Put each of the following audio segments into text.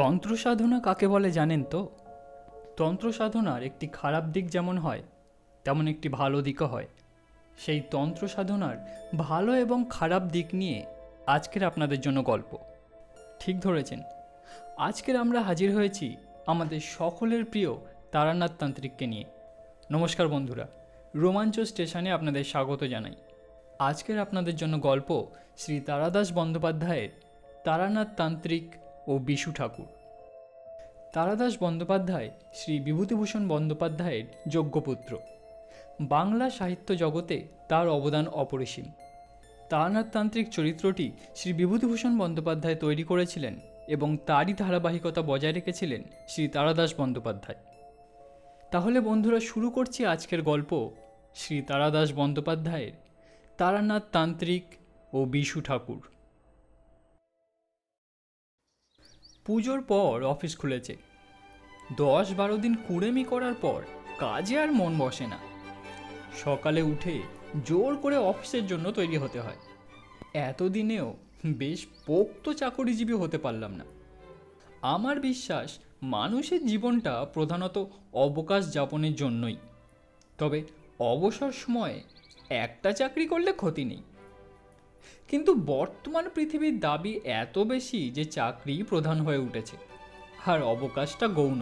তন্ত্র সাধনা কাকে বলে জানেন তো তন্ত্র সাধনার একটি খারাপ দিক যেমন হয় তেমন একটি ভালো দিকও হয় সেই তন্ত্র সাধনার ভালো এবং খারাপ দিক নিয়ে আজকের আপনাদের জন্য গল্প ঠিক ধরেছেন আজকের আমরা হাজির হয়েছি আমাদের সকলের প্রিয় তারানাথ তান্ত্রিককে নিয়ে নমস্কার বন্ধুরা রোমাঞ্চ স্টেশনে আপনাদের স্বাগত জানাই আজকের আপনাদের জন্য গল্প শ্রী তারাদাস বন্দ্যোপাধ্যায়ের তারানাথ তান্ত্রিক ও বিশু ঠাকুর তারাদাস বন্দ্যোপাধ্যায় শ্রী বিভূতিভূষণ বন্দ্যোপাধ্যায়ের যোগ্যপুত্র বাংলা সাহিত্য জগতে তার অবদান অপরিসীম তারানাথতান্ত্রিক চরিত্রটি শ্রী বিভূতিভূষণ বন্দ্যোপাধ্যায় তৈরি করেছিলেন এবং তারই ধারাবাহিকতা বজায় রেখেছিলেন শ্রী তারাদাস বন্দ্যোপাধ্যায় তাহলে বন্ধুরা শুরু করছি আজকের গল্প শ্রী তারাদাস বন্দ্যোপাধ্যায়ের তারানাথ তান্ত্রিক ও বিশু ঠাকুর পুজোর পর অফিস খুলেছে দশ বারো দিন কুড়েমি করার পর কাজে আর মন বসে না সকালে উঠে জোর করে অফিসের জন্য তৈরি হতে হয় এতদিনেও বেশ পোক্ত চাকরিজীবী হতে পারলাম না আমার বিশ্বাস মানুষের জীবনটা প্রধানত অবকাশ যাপনের জন্যই তবে অবসর সময়ে একটা চাকরি করলে ক্ষতি নেই কিন্তু বর্তমান পৃথিবীর দাবি এত বেশি যে চাকরি প্রধান হয়ে উঠেছে আর অবকাশটা গৌণ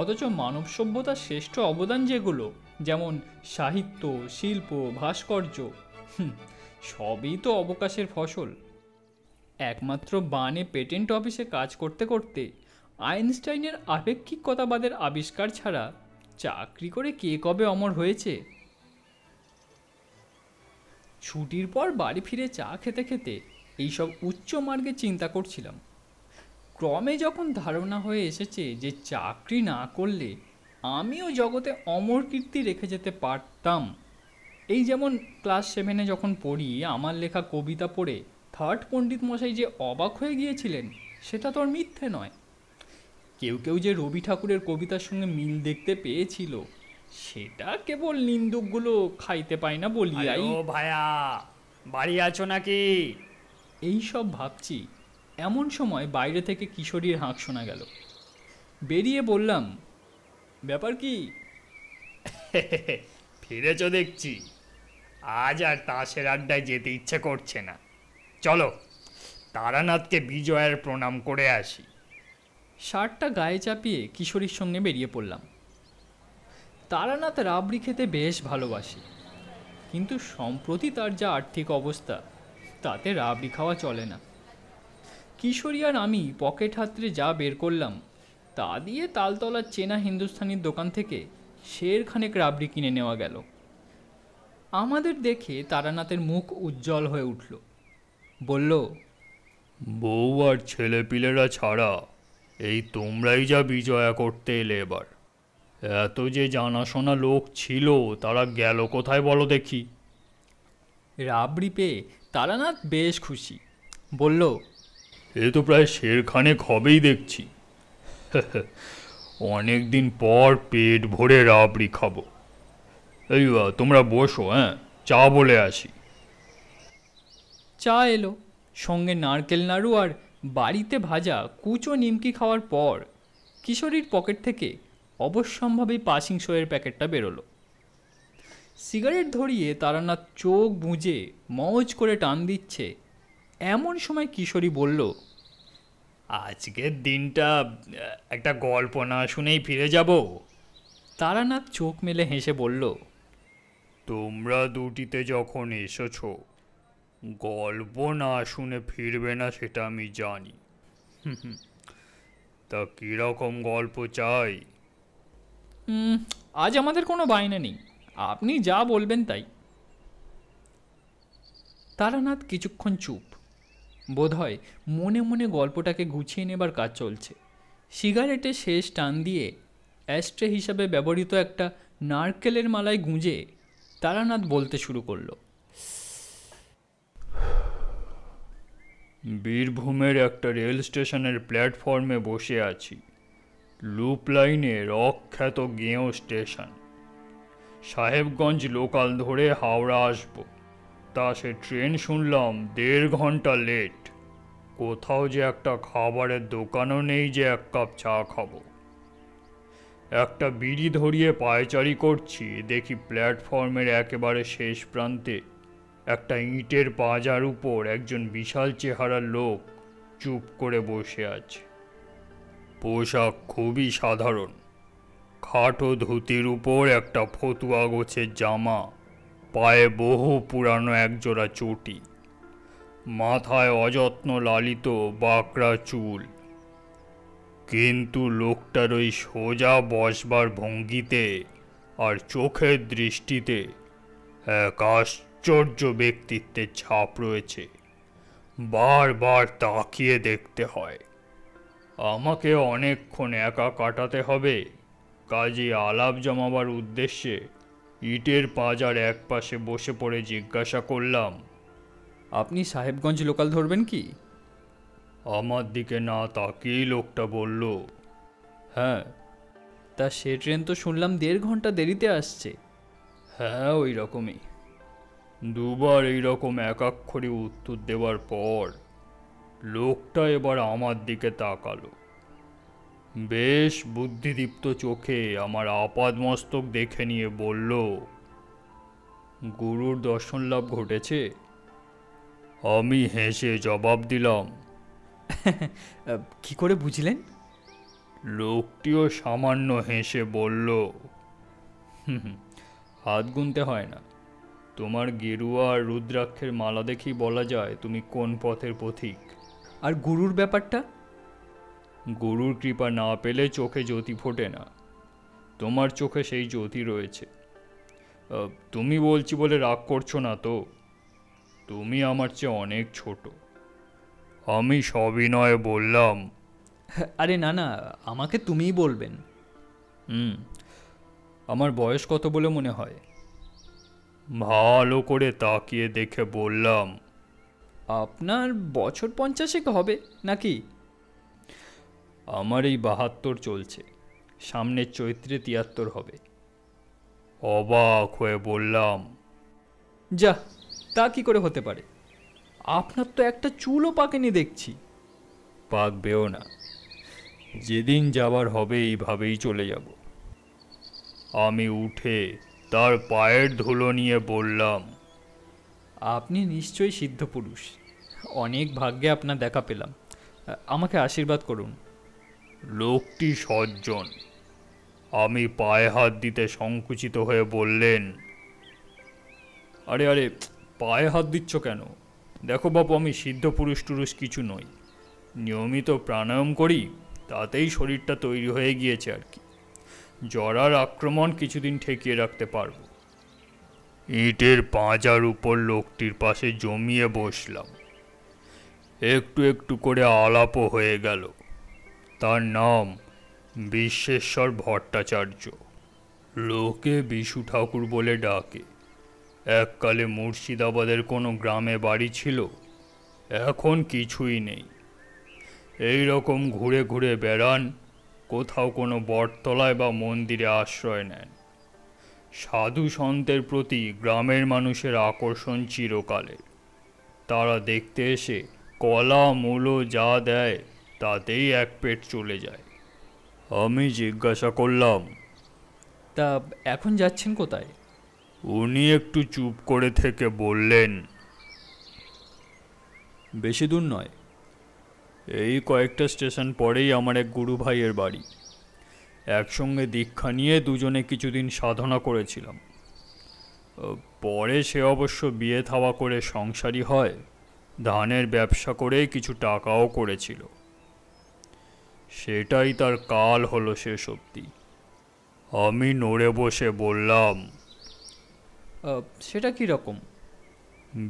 অথচ মানব সভ্যতার শ্রেষ্ঠ অবদান যেগুলো যেমন সাহিত্য শিল্প ভাস্কর্য সবই তো অবকাশের ফসল একমাত্র বানে পেটেন্ট অফিসে কাজ করতে করতে আইনস্টাইনের আপেক্ষিকতাবাদের আবিষ্কার ছাড়া চাকরি করে কে কবে অমর হয়েছে ছুটির পর বাড়ি ফিরে চা খেতে খেতে এইসব উচ্চ মার্গে চিন্তা করছিলাম ক্রমে যখন ধারণা হয়ে এসেছে যে চাকরি না করলে আমিও জগতে অমর কীর্তি রেখে যেতে পারতাম এই যেমন ক্লাস সেভেনে যখন পড়ি আমার লেখা কবিতা পড়ে থার্ড পণ্ডিত মশাই যে অবাক হয়ে গিয়েছিলেন সেটা তো আর মিথ্যে নয় কেউ কেউ যে রবি ঠাকুরের কবিতার সঙ্গে মিল দেখতে পেয়েছিল সেটা কেবল নিন্দুকগুলো খাইতে পায় না বলিয়াই ও ভায়া বাড়ি আছো নাকি এই সব ভাবছি এমন সময় বাইরে থেকে কিশোরীর হাঁক শোনা গেল বেরিয়ে বললাম ব্যাপার কি ফিরেছ দেখছি আজ আর তাসের আড্ডায় যেতে ইচ্ছে করছে না চলো তারানাথকে বিজয়ের প্রণাম করে আসি শার্টটা গায়ে চাপিয়ে কিশোরীর সঙ্গে বেরিয়ে পড়লাম তারানাথ রাবড়ি খেতে বেশ ভালোবাসে কিন্তু সম্প্রতি তার যা আর্থিক অবস্থা তাতে রাবড়ি খাওয়া চলে না কিশোরী আর আমি পকেট হাতরে যা বের করলাম তা দিয়ে তালতলার চেনা হিন্দুস্থানির দোকান থেকে শেরখানেক রাবড়ি কিনে নেওয়া গেল আমাদের দেখে তারানাথের মুখ উজ্জ্বল হয়ে উঠল বলল বউ আর ছেলেপিলেরা ছাড়া এই তোমরাই যা বিজয়া করতে এলে এবার এত যে জানাশোনা লোক ছিল তারা গেল কোথায় বলো দেখি রাবড়ি পেয়ে তারানাথ বেশ খুশি বলল এ তো প্রায় শেরখানেক হবেই দেখছি অনেক দিন পর পেট ভরে রাবড়ি খাবো এই তোমরা বসো হ্যাঁ চা বলে আসি চা এলো সঙ্গে নারকেল নাড়ু আর বাড়িতে ভাজা কুচো নিমকি খাওয়ার পর কিশোরীর পকেট থেকে অবশ্যম্ভাবী পাসিং শোয়ের প্যাকেটটা বেরোলো সিগারেট ধরিয়ে তারানাথ চোখ বুঁজে মজ করে টান দিচ্ছে এমন সময় কিশোরী বলল আজকের দিনটা একটা গল্প না শুনেই ফিরে যাব তারানাথ চোখ মেলে হেসে বলল তোমরা দুটিতে যখন এসেছ গল্প না শুনে ফিরবে না সেটা আমি জানি তা কীরকম গল্প চাই আজ আমাদের কোনো বায়না নেই আপনি যা বলবেন তাই তারানাথ কিছুক্ষণ চুপ বোধহয় মনে মনে গল্পটাকে গুছিয়ে নেবার কাজ চলছে সিগারেটে শেষ টান দিয়ে অ্যাস্ট্রে হিসাবে ব্যবহৃত একটা নারকেলের মালায় গুঁজে তারানাথ বলতে শুরু করলো বীরভূমের একটা রেল স্টেশনের প্ল্যাটফর্মে বসে আছি লুপ লাইনের অখ্যাত গেঁও স্টেশন সাহেবগঞ্জ লোকাল ধরে হাওড়া আসব তা সে ট্রেন শুনলাম দেড় ঘন্টা লেট কোথাও যে একটা খাবারের দোকানও নেই যে এক কাপ চা খাব একটা বিড়ি ধরিয়ে পায়চারি করছি দেখি প্ল্যাটফর্মের একেবারে শেষ প্রান্তে একটা ইঁটের পাজার উপর একজন বিশাল চেহারার লোক চুপ করে বসে আছে পোশাক খুবই সাধারণ খাটো ধুতির উপর একটা ফতুয়া গোছের জামা পায়ে বহু পুরানো একজোড়া চটি মাথায় অযত্ন লালিত বাঁকড়া চুল কিন্তু লোকটার ওই সোজা বসবার ভঙ্গিতে আর চোখের দৃষ্টিতে এক আশ্চর্য ব্যক্তিত্বের ছাপ রয়েছে বারবার তাকিয়ে দেখতে হয় আমাকে অনেকক্ষণ একা কাটাতে হবে কাজে আলাপ জমাবার উদ্দেশ্যে ইটের পাজার এক পাশে বসে পড়ে জিজ্ঞাসা করলাম আপনি সাহেবগঞ্জ লোকাল ধরবেন কি আমার দিকে না তাকেই লোকটা বলল হ্যাঁ তা সে ট্রেন তো শুনলাম দেড় ঘন্টা দেরিতে আসছে হ্যাঁ ওই রকমই দুবার এই রকম একাক্ষরে উত্তর দেওয়ার পর লোকটা এবার আমার দিকে তাকালো বেশ বুদ্ধিদীপ্ত চোখে আমার আপাদ মস্তক দেখে নিয়ে বলল গুরুর দর্শন লাভ ঘটেছে আমি হেসে জবাব দিলাম কি করে বুঝলেন লোকটিও সামান্য হেসে বলল হাত গুনতে হয় না তোমার গেরুয়া আর রুদ্রাক্ষের মালা দেখেই বলা যায় তুমি কোন পথের পথিক আর গুরুর ব্যাপারটা গুরুর কৃপা না পেলে চোখে জ্যোতি ফোটে না তোমার চোখে সেই জ্যোতি রয়েছে তুমি বলছি বলে রাগ করছো না তো তুমি আমার চেয়ে অনেক ছোট আমি সবিনয়ে বললাম আরে না না আমাকে তুমিই বলবেন হুম আমার বয়স কত বলে মনে হয় ভালো করে তাকিয়ে দেখে বললাম আপনার বছর পঞ্চাশেক হবে নাকি আমার এই বাহাত্তর চলছে সামনের চৈত্রে তিয়াত্তর হবে অবাক হয়ে বললাম যা তা কি করে হতে পারে আপনার তো একটা চুলও পাকেনি দেখছি পাকবেও না যেদিন যাবার হবে এইভাবেই চলে যাব আমি উঠে তার পায়ের ধুলো নিয়ে বললাম আপনি নিশ্চয়ই সিদ্ধ পুরুষ অনেক ভাগ্যে আপনার দেখা পেলাম আমাকে আশীর্বাদ করুন লোকটি সজ্জন আমি পায়ে হাত দিতে সংকুচিত হয়ে বললেন আরে আরে পায়ে হাত দিচ্ছ কেন দেখো বাপু আমি সিদ্ধ পুরুষ টুরুষ কিছু নই নিয়মিত প্রাণায়াম করি তাতেই শরীরটা তৈরি হয়ে গিয়েছে আর কি জরার আক্রমণ কিছুদিন ঠেকিয়ে রাখতে পারবো ইটের পাঁজার উপর লোকটির পাশে জমিয়ে বসলাম একটু একটু করে আলাপও হয়ে গেল তার নাম বিশ্বেশ্বর ভট্টাচার্য লোকে বিশু ঠাকুর বলে ডাকে এককালে মুর্শিদাবাদের কোনো গ্রামে বাড়ি ছিল এখন কিছুই নেই এই রকম ঘুরে ঘুরে বেড়ান কোথাও কোনো বটতলায় বা মন্দিরে আশ্রয় নেন সাধু সন্তের প্রতি গ্রামের মানুষের আকর্ষণ চিরকালের তারা দেখতে এসে কলা মূলো যা দেয় তাতেই এক পেট চলে যায় আমি জিজ্ঞাসা করলাম তা এখন যাচ্ছেন কোথায় উনি একটু চুপ করে থেকে বললেন বেশি দূর নয় এই কয়েকটা স্টেশন পরেই আমার এক গুরু ভাইয়ের বাড়ি একসঙ্গে দীক্ষা নিয়ে দুজনে কিছুদিন সাধনা করেছিলাম পরে সে অবশ্য বিয়ে থাওয়া করে সংসারী হয় ধানের ব্যবসা করে কিছু টাকাও করেছিল সেটাই তার কাল হলো শেষ অবধি আমি নড়ে বসে বললাম সেটা কি রকম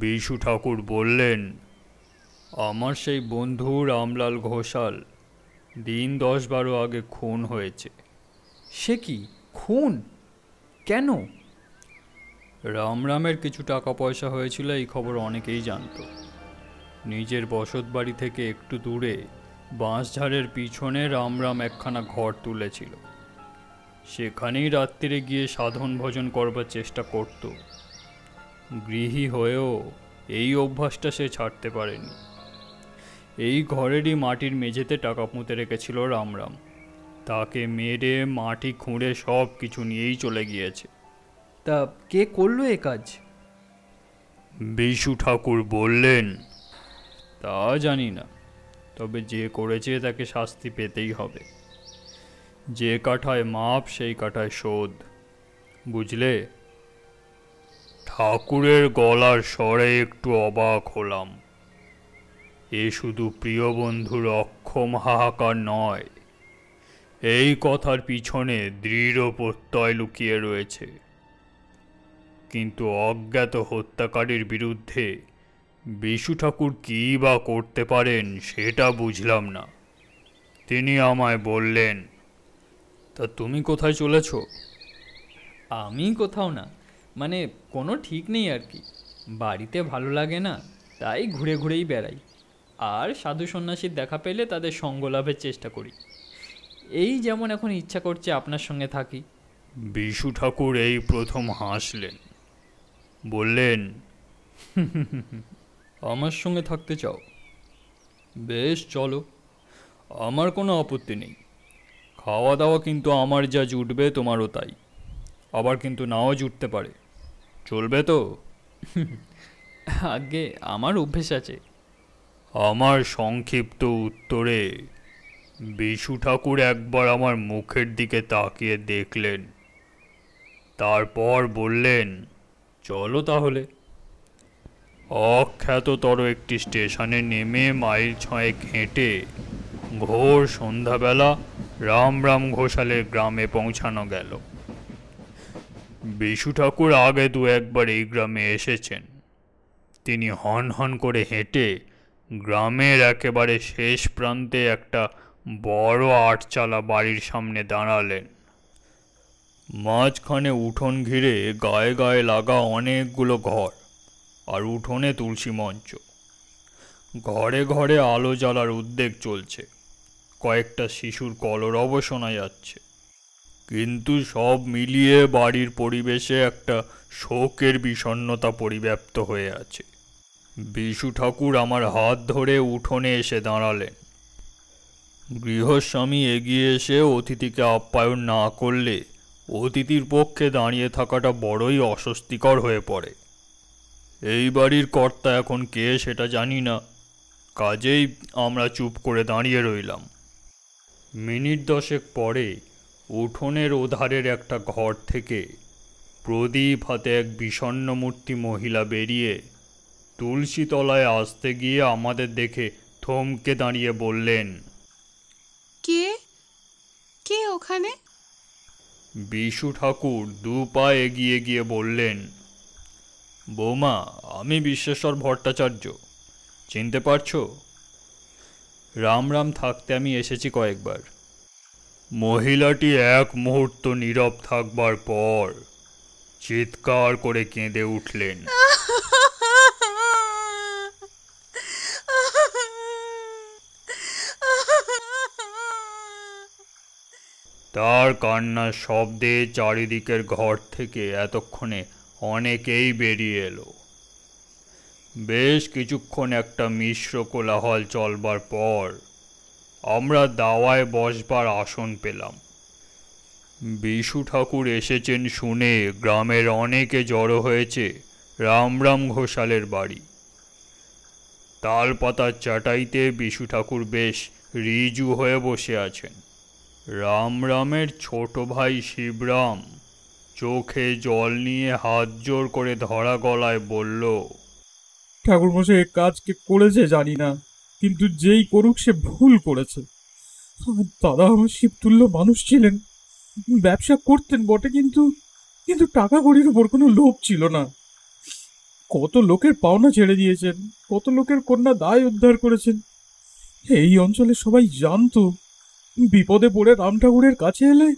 বিশু ঠাকুর বললেন আমার সেই বন্ধু রামলাল ঘোষাল দিন দশ বারো আগে খুন হয়েছে সে কি খুন কেন রামরামের কিছু টাকা পয়সা হয়েছিল এই খবর অনেকেই জানতো নিজের বসত বাড়ি থেকে একটু দূরে বাঁশঝাড়ের পিছনে রামরাম একখানা ঘর তুলেছিল সেখানেই রাত্রিরে গিয়ে সাধন ভোজন করবার চেষ্টা করত গৃহী হয়েও এই অভ্যাসটা সে ছাড়তে পারেনি এই ঘরেরই মাটির মেঝেতে টাকা পুঁতে রেখেছিল রামরাম তাকে মেরে মাটি খুঁড়ে সব কিছু নিয়েই চলে গিয়েছে তা কে করলো এ কাজ বিশু ঠাকুর বললেন তা জানি না তবে যে করেছে তাকে শাস্তি পেতেই হবে যে কাঠায় মাপ সেই কাঠায় শোধ বুঝলে ঠাকুরের গলার স্বরে একটু অবাক হলাম এ শুধু প্রিয় বন্ধুর অক্ষম হাহাকার নয় এই কথার পিছনে দৃঢ় প্রত্যয় লুকিয়ে রয়েছে কিন্তু অজ্ঞাত হত্যাকারীর বিরুদ্ধে বিশু ঠাকুর কী বা করতে পারেন সেটা বুঝলাম না তিনি আমায় বললেন তা তুমি কোথায় চলেছ আমি কোথাও না মানে কোনো ঠিক নেই আর কি বাড়িতে ভালো লাগে না তাই ঘুরে ঘুরেই বেড়াই আর সাধু সন্ন্যাসীর দেখা পেলে তাদের সঙ্গ লাভের চেষ্টা করি এই যেমন এখন ইচ্ছা করছে আপনার সঙ্গে থাকি বিশু ঠাকুর এই প্রথম হাসলেন বললেন আমার সঙ্গে থাকতে চাও বেশ চলো আমার কোনো আপত্তি নেই খাওয়া দাওয়া কিন্তু আমার যা জুটবে তোমারও তাই আবার কিন্তু নাও জুটতে পারে চলবে তো আগে আমার অভ্যেস আছে আমার সংক্ষিপ্ত উত্তরে বিশু ঠাকুর একবার আমার মুখের দিকে তাকিয়ে দেখলেন তারপর বললেন চলো তাহলে অখ্যাততর একটি স্টেশনে নেমে মাইল ছয়েক হেঁটে ঘোর সন্ধ্যাবেলা রাম রাম ঘোষালের গ্রামে পৌঁছানো গেল বিশু ঠাকুর আগে দু একবার এই গ্রামে এসেছেন তিনি হন হন করে হেঁটে গ্রামের একেবারে শেষ প্রান্তে একটা বড় আটচালা বাড়ির সামনে দাঁড়ালেন মাঝখানে উঠোন ঘিরে গায়ে গায়ে লাগা অনেকগুলো ঘর আর উঠোনে তুলসী মঞ্চ ঘরে ঘরে আলো জ্বালার উদ্বেগ চলছে কয়েকটা শিশুর কলরব শোনা যাচ্ছে কিন্তু সব মিলিয়ে বাড়ির পরিবেশে একটা শোকের বিষণ্নতা পরিব্যাপ্ত হয়ে আছে বিশু ঠাকুর আমার হাত ধরে উঠোনে এসে দাঁড়ালেন গৃহস্বামী এগিয়ে এসে অতিথিকে আপ্যায়ন না করলে অতিথির পক্ষে দাঁড়িয়ে থাকাটা বড়ই অস্বস্তিকর হয়ে পড়ে এই বাড়ির কর্তা এখন কে সেটা জানি না কাজেই আমরা চুপ করে দাঁড়িয়ে রইলাম মিনিট দশেক পরে উঠোনের ওধারের একটা ঘর থেকে প্রদীপ হাতে এক মূর্তি মহিলা বেরিয়ে তুলসীতলায় আসতে গিয়ে আমাদের দেখে থমকে দাঁড়িয়ে বললেন কে কে ওখানে বিশু ঠাকুর দু পা এগিয়ে গিয়ে বললেন বৌমা আমি বিশ্বেশ্বর ভট্টাচার্য চিনতে পারছো রাম রাম থাকতে আমি এসেছি কয়েকবার মহিলাটি এক মুহূর্ত নীরব থাকবার পর চিৎকার করে কেঁদে উঠলেন তার কান্নার শব্দে চারিদিকের ঘর থেকে এতক্ষণে অনেকেই বেরিয়ে এলো বেশ কিছুক্ষণ একটা মিশ্র কোলাহল চলবার পর আমরা দাওয়ায় বসবার আসন পেলাম বিশু ঠাকুর এসেছেন শুনে গ্রামের অনেকে জড়ো হয়েছে রামরাম ঘোষালের বাড়ি তালপাতার চাটাইতে বিশু ঠাকুর বেশ রিজু হয়ে বসে আছেন রামরামের ছোট ভাই শিবরাম চোখে জল নিয়ে হাত জোর করে ধরা গলায় বলল ঠাকুরমশাই কাজ কে করেছে জানি না কিন্তু যেই করুক সে ভুল করেছে দাদা আমার শিবতুল্য মানুষ ছিলেন ব্যবসা করতেন বটে কিন্তু কিন্তু টাকা কড়ির উপর কোনো লোভ ছিল না কত লোকের পাওনা ছেড়ে দিয়েছেন কত লোকের কন্যা দায় উদ্ধার করেছেন এই অঞ্চলে সবাই জানত বিপদে পড়ে রাম ঠাকুরের কাছে এলে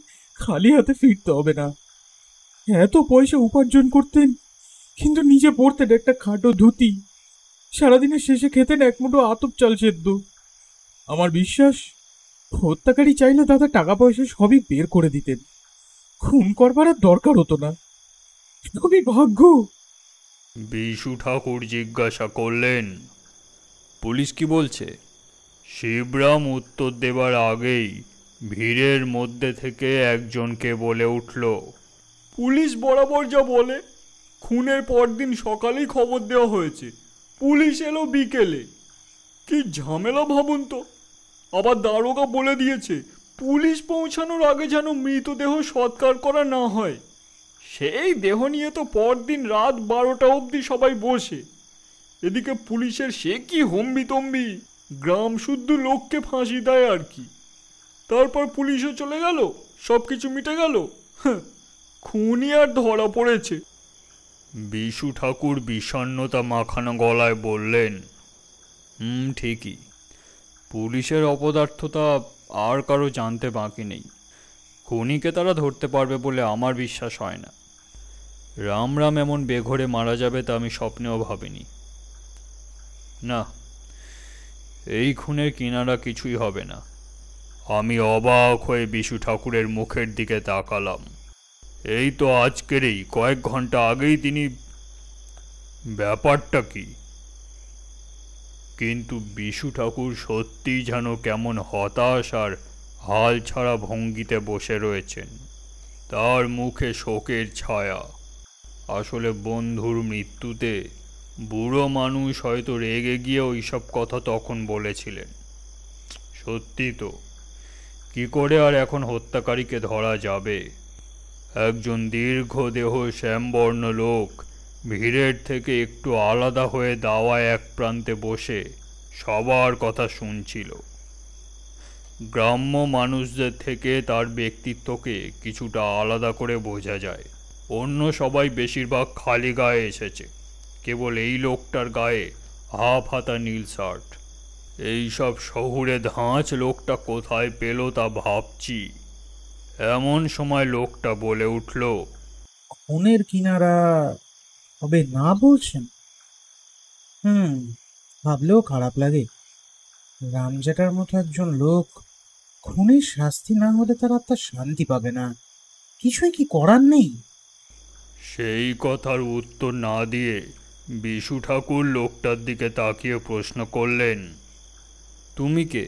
খালি হাতে ফিরতে হবে না এত পয়সা উপার্জন করতেন কিন্তু নিজে পড়তেন একটা খাটো ধুতি সারাদিনের শেষে খেতেন এক মুঠো আতপ চাল সেদ্ধ আমার বিশ্বাস হত্যাকারী চাইলে দাদা টাকা পয়সা সবই বের করে দিতেন খুন করবার আর দরকার হতো না খুবই ভাগ্য বিশু ঠাকুর জিজ্ঞাসা করলেন পুলিশ কি বলছে শিবরাম উত্তর দেবার আগেই ভিড়ের মধ্যে থেকে একজনকে বলে উঠল পুলিশ বরাবর যা বলে খুনের পরদিন সকালেই খবর দেওয়া হয়েছে পুলিশ এলো বিকেলে কি ঝামেলা ভাবুন তো আবার দারোগা বলে দিয়েছে পুলিশ পৌঁছানোর আগে যেন মৃতদেহ সৎকার করা না হয় সেই দেহ নিয়ে তো পরদিন রাত বারোটা অবধি সবাই বসে এদিকে পুলিশের সে কি হম্বি তম্বি গ্রাম শুদ্ধ লোককে ফাঁসি দেয় আর কি তারপর পুলিশও চলে গেল সব কিছু মিটে গেল হ্যাঁ খুনি আর ধরা পড়েছে বিশু ঠাকুর বিষণ্নতা মাখানো গলায় বললেন হুম ঠিকই পুলিশের অপদার্থতা আর কারো জানতে বাকি নেই খুনিকে তারা ধরতে পারবে বলে আমার বিশ্বাস হয় না রাম রাম এমন বেঘরে মারা যাবে তা আমি স্বপ্নেও ভাবিনি না এই খুনের কিনারা কিছুই হবে না আমি অবাক হয়ে বিশু ঠাকুরের মুখের দিকে তাকালাম এই তো আজকেরই কয়েক ঘন্টা আগেই তিনি ব্যাপারটা কি কিন্তু বিশু ঠাকুর সত্যিই যেন কেমন হতাশ আর হাল ছাড়া ভঙ্গিতে বসে রয়েছেন তার মুখে শোকের ছায়া আসলে বন্ধুর মৃত্যুতে বুড়ো মানুষ হয়তো রেগে গিয়ে ওইসব কথা তখন বলেছিলেন সত্যি তো কি করে আর এখন হত্যাকারীকে ধরা যাবে একজন দীর্ঘদেহ শ্যামবর্ণ লোক ভিড়ের থেকে একটু আলাদা হয়ে দাওয়ায় এক প্রান্তে বসে সবার কথা শুনছিল গ্রাম্য মানুষদের থেকে তার ব্যক্তিত্বকে কিছুটা আলাদা করে বোঝা যায় অন্য সবাই বেশিরভাগ খালি গায়ে এসেছে কেবল এই লোকটার গায়ে হাফ হাতা নীল শার্ট এইসব শহুরে ধাঁচ লোকটা কোথায় পেল তা ভাবছি এমন সময় লোকটা বলে উঠল খুনের কিনারা হবে না বলছেন হুম ভাবলেও খারাপ লাগে রামজাটার মতো একজন লোক খুনের শাস্তি না হলে তার আত্মার শান্তি পাবে না কিছুই কি করার নেই সেই কথার উত্তর না দিয়ে বিশু ঠাকুর লোকটার দিকে তাকিয়ে প্রশ্ন করলেন তুমি কে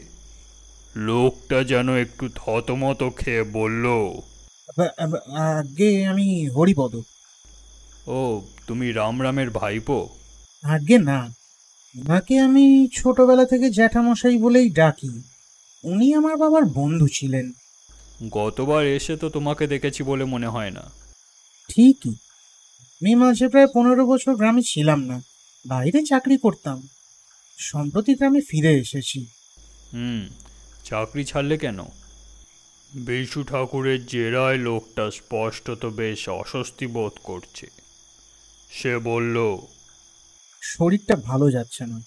লোকটা যেন একটু থতমত খেয়ে বলল আগে আমি হরিপদ ও তুমি রামরামের ভাইপো আগে না ওনাকে আমি ছোটবেলা থেকে জ্যাঠামশাই বলেই ডাকি উনি আমার বাবার বন্ধু ছিলেন গতবার এসে তো তোমাকে দেখেছি বলে মনে হয় না ঠিকই মে মাঝে প্রায় পনেরো বছর গ্রামে ছিলাম না বাইরে চাকরি করতাম সম্প্রতি গ্রামে ফিরে এসেছি হুম চাকরি ছাড়লে কেন বিশু ঠাকুরের জেরায় লোকটা স্পষ্টত বেশ অস্বস্তি বোধ করছে সে বলল শরীরটা ভালো যাচ্ছে না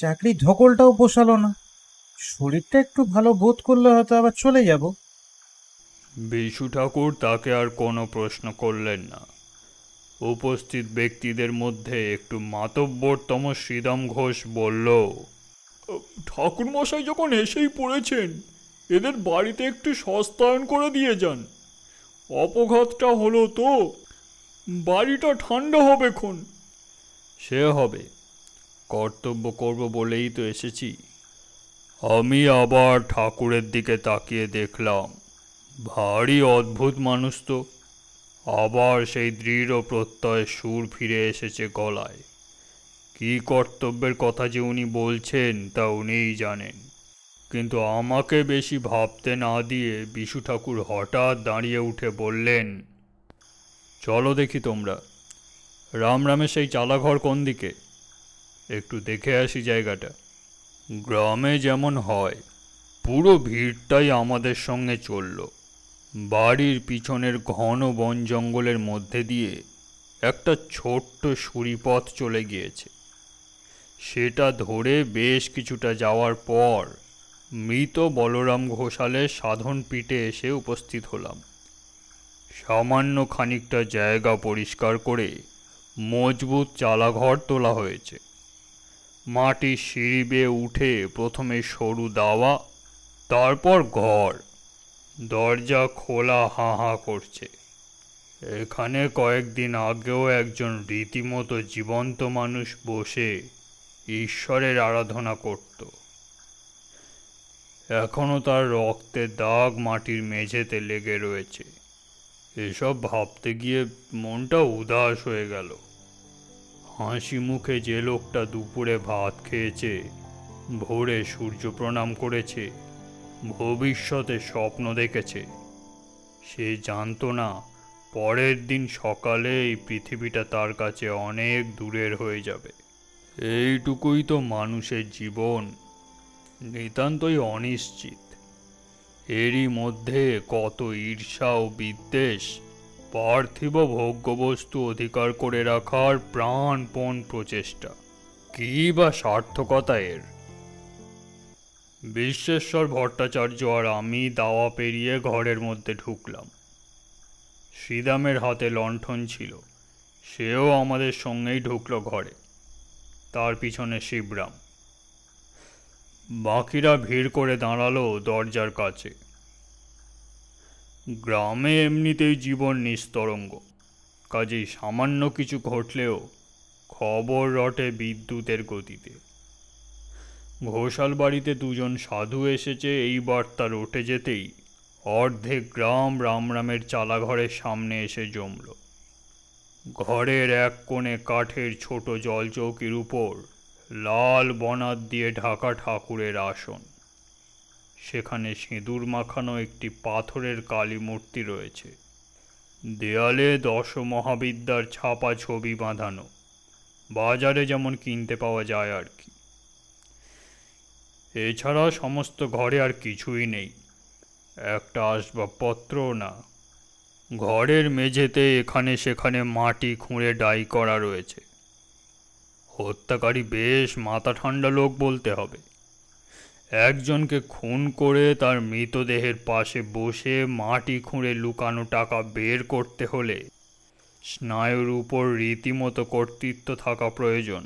চাকরি ধকলটাও পোষালো না শরীরটা একটু ভালো বোধ করলে হয়তো আবার চলে যাব বিশু ঠাকুর তাকে আর কোনো প্রশ্ন করলেন না উপস্থিত ব্যক্তিদের মধ্যে একটু মাতব্বরতম শ্রীদম ঘোষ বলল ঠাকুরমশাই যখন এসেই পড়েছেন এদের বাড়িতে একটু সস্তায়ন করে দিয়ে যান অপঘাতটা হলো তো বাড়িটা ঠান্ডা হবে খুন সে হবে কর্তব্য করব বলেই তো এসেছি আমি আবার ঠাকুরের দিকে তাকিয়ে দেখলাম ভারী অদ্ভুত মানুষ তো আবার সেই দৃঢ় প্রত্যয় সুর ফিরে এসেছে গলায় কি কর্তব্যের কথা যে উনি বলছেন তা উনিই জানেন কিন্তু আমাকে বেশি ভাবতে না দিয়ে বিশু ঠাকুর হঠাৎ দাঁড়িয়ে উঠে বললেন চলো দেখি তোমরা রাম রামের সেই চালাঘর কোন দিকে একটু দেখে আসি জায়গাটা গ্রামে যেমন হয় পুরো ভিড়টাই আমাদের সঙ্গে চলল বাড়ির পিছনের ঘন বন জঙ্গলের মধ্যে দিয়ে একটা ছোট্ট সুরিপথ চলে গিয়েছে সেটা ধরে বেশ কিছুটা যাওয়ার পর মৃত বলরাম ঘোষালের সাধন পিঠে এসে উপস্থিত হলাম সামান্য খানিকটা জায়গা পরিষ্কার করে মজবুত চালাঘর তোলা হয়েছে মাটির সিঁড়ি বেয়ে উঠে প্রথমে সরু দাওয়া তারপর ঘর দরজা খোলা হাঁ হাঁ করছে এখানে কয়েকদিন আগেও একজন রীতিমতো জীবন্ত মানুষ বসে ঈশ্বরের আরাধনা করত এখনও তার রক্তের দাগ মাটির মেঝেতে লেগে রয়েছে এসব ভাবতে গিয়ে মনটা উদাস হয়ে গেল হাসি মুখে যে লোকটা দুপুরে ভাত খেয়েছে ভোরে সূর্য প্রণাম করেছে ভবিষ্যতে স্বপ্ন দেখেছে সে জানত না পরের দিন সকালে এই পৃথিবীটা তার কাছে অনেক দূরের হয়ে যাবে এইটুকুই তো মানুষের জীবন নিতান্তই অনিশ্চিত এরই মধ্যে কত ঈর্ষা ও বিদ্বেষ পার্থিব ভোগ্যবস্তু অধিকার করে রাখার প্রাণপণ প্রচেষ্টা কী বা সার্থকতা এর বিশ্বেশ্বর ভট্টাচার্য আর আমি দাওয়া পেরিয়ে ঘরের মধ্যে ঢুকলাম শ্রীদামের হাতে লণ্ঠন ছিল সেও আমাদের সঙ্গেই ঢুকলো ঘরে তার পিছনে শিবরাম বাকিরা ভিড় করে দাঁড়ালো দরজার কাছে গ্রামে এমনিতেই জীবন নিস্তরঙ্গ কাজেই সামান্য কিছু ঘটলেও খবর রটে বিদ্যুতের গতিতে ঘোষাল বাড়িতে দুজন সাধু এসেছে এই বার্তা রটে যেতেই অর্ধেক গ্রাম রামরামের চালাঘরের সামনে এসে জমলো ঘরের এক কোণে কাঠের ছোট জলচৌকির উপর লাল বনাত দিয়ে ঢাকা ঠাকুরের আসন সেখানে সিঁদুর মাখানো একটি পাথরের কালী মূর্তি রয়েছে দেয়ালে দশ মহাবিদ্যার ছাপা ছবি বাঁধানো বাজারে যেমন কিনতে পাওয়া যায় আর কি এছাড়া সমস্ত ঘরে আর কিছুই নেই একটা আসবাবপত্রও না ঘরের মেঝেতে এখানে সেখানে মাটি খুঁড়ে ডাই করা রয়েছে হত্যাকারী বেশ মাথা ঠান্ডা লোক বলতে হবে একজনকে খুন করে তার মৃতদেহের পাশে বসে মাটি খুঁড়ে লুকানো টাকা বের করতে হলে স্নায়ুর উপর রীতিমতো কর্তৃত্ব থাকা প্রয়োজন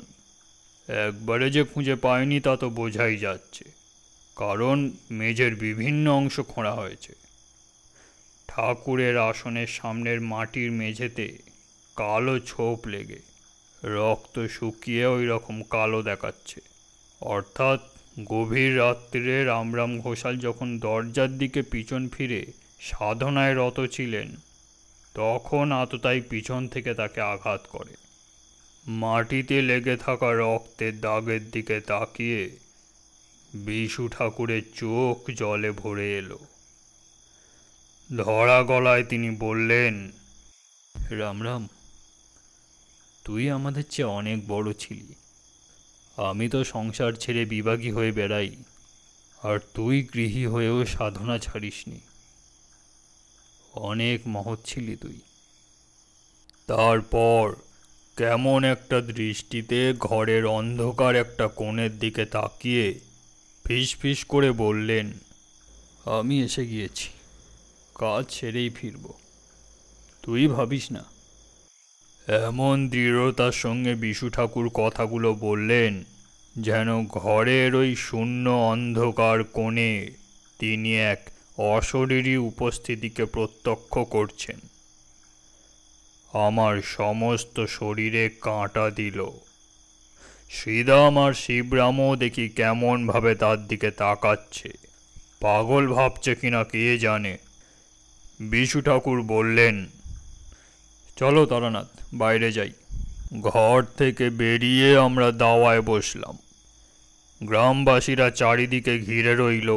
একবারে যে খুঁজে পায়নি তা তো বোঝাই যাচ্ছে কারণ মেঝের বিভিন্ন অংশ খোঁড়া হয়েছে ঠাকুরের আসনের সামনের মাটির মেঝেতে কালো ছোপ লেগে রক্ত শুকিয়ে ওই রকম কালো দেখাচ্ছে অর্থাৎ গভীর রাত্রে রামরাম ঘোষাল যখন দরজার দিকে পিছন ফিরে সাধনায় রত ছিলেন তখন আততাই পিছন থেকে তাকে আঘাত করে মাটিতে লেগে থাকা রক্তের দাগের দিকে তাকিয়ে বিশু ঠাকুরের চোখ জলে ভরে এলো ধরা গলায় তিনি বললেন রাম রাম তুই আমাদের চেয়ে অনেক বড় ছিলি আমি তো সংসার ছেড়ে বিভাগী হয়ে বেড়াই আর তুই গৃহী হয়েও সাধনা ছাড়িসনি অনেক মহৎ ছিলি তুই তারপর কেমন একটা দৃষ্টিতে ঘরের অন্ধকার একটা কোণের দিকে তাকিয়ে ফিস ফিস করে বললেন আমি এসে গিয়েছি কাজ ছেড়েই ফিরব তুই ভাবিস না এমন দৃঢ়তার সঙ্গে বিশু ঠাকুর কথাগুলো বললেন যেন ঘরের ওই শূন্য অন্ধকার কোণে তিনি এক অশরীরী উপস্থিতিকে প্রত্যক্ষ করছেন আমার সমস্ত শরীরে কাঁটা দিল শ্রীদাম আর শিবরামও দেখি কেমনভাবে তার দিকে তাকাচ্ছে পাগল ভাবছে কিনা কে জানে বিশু ঠাকুর বললেন চলো তারানাথ বাইরে যাই ঘর থেকে বেরিয়ে আমরা দাওয়ায় বসলাম গ্রামবাসীরা চারিদিকে ঘিরে রইল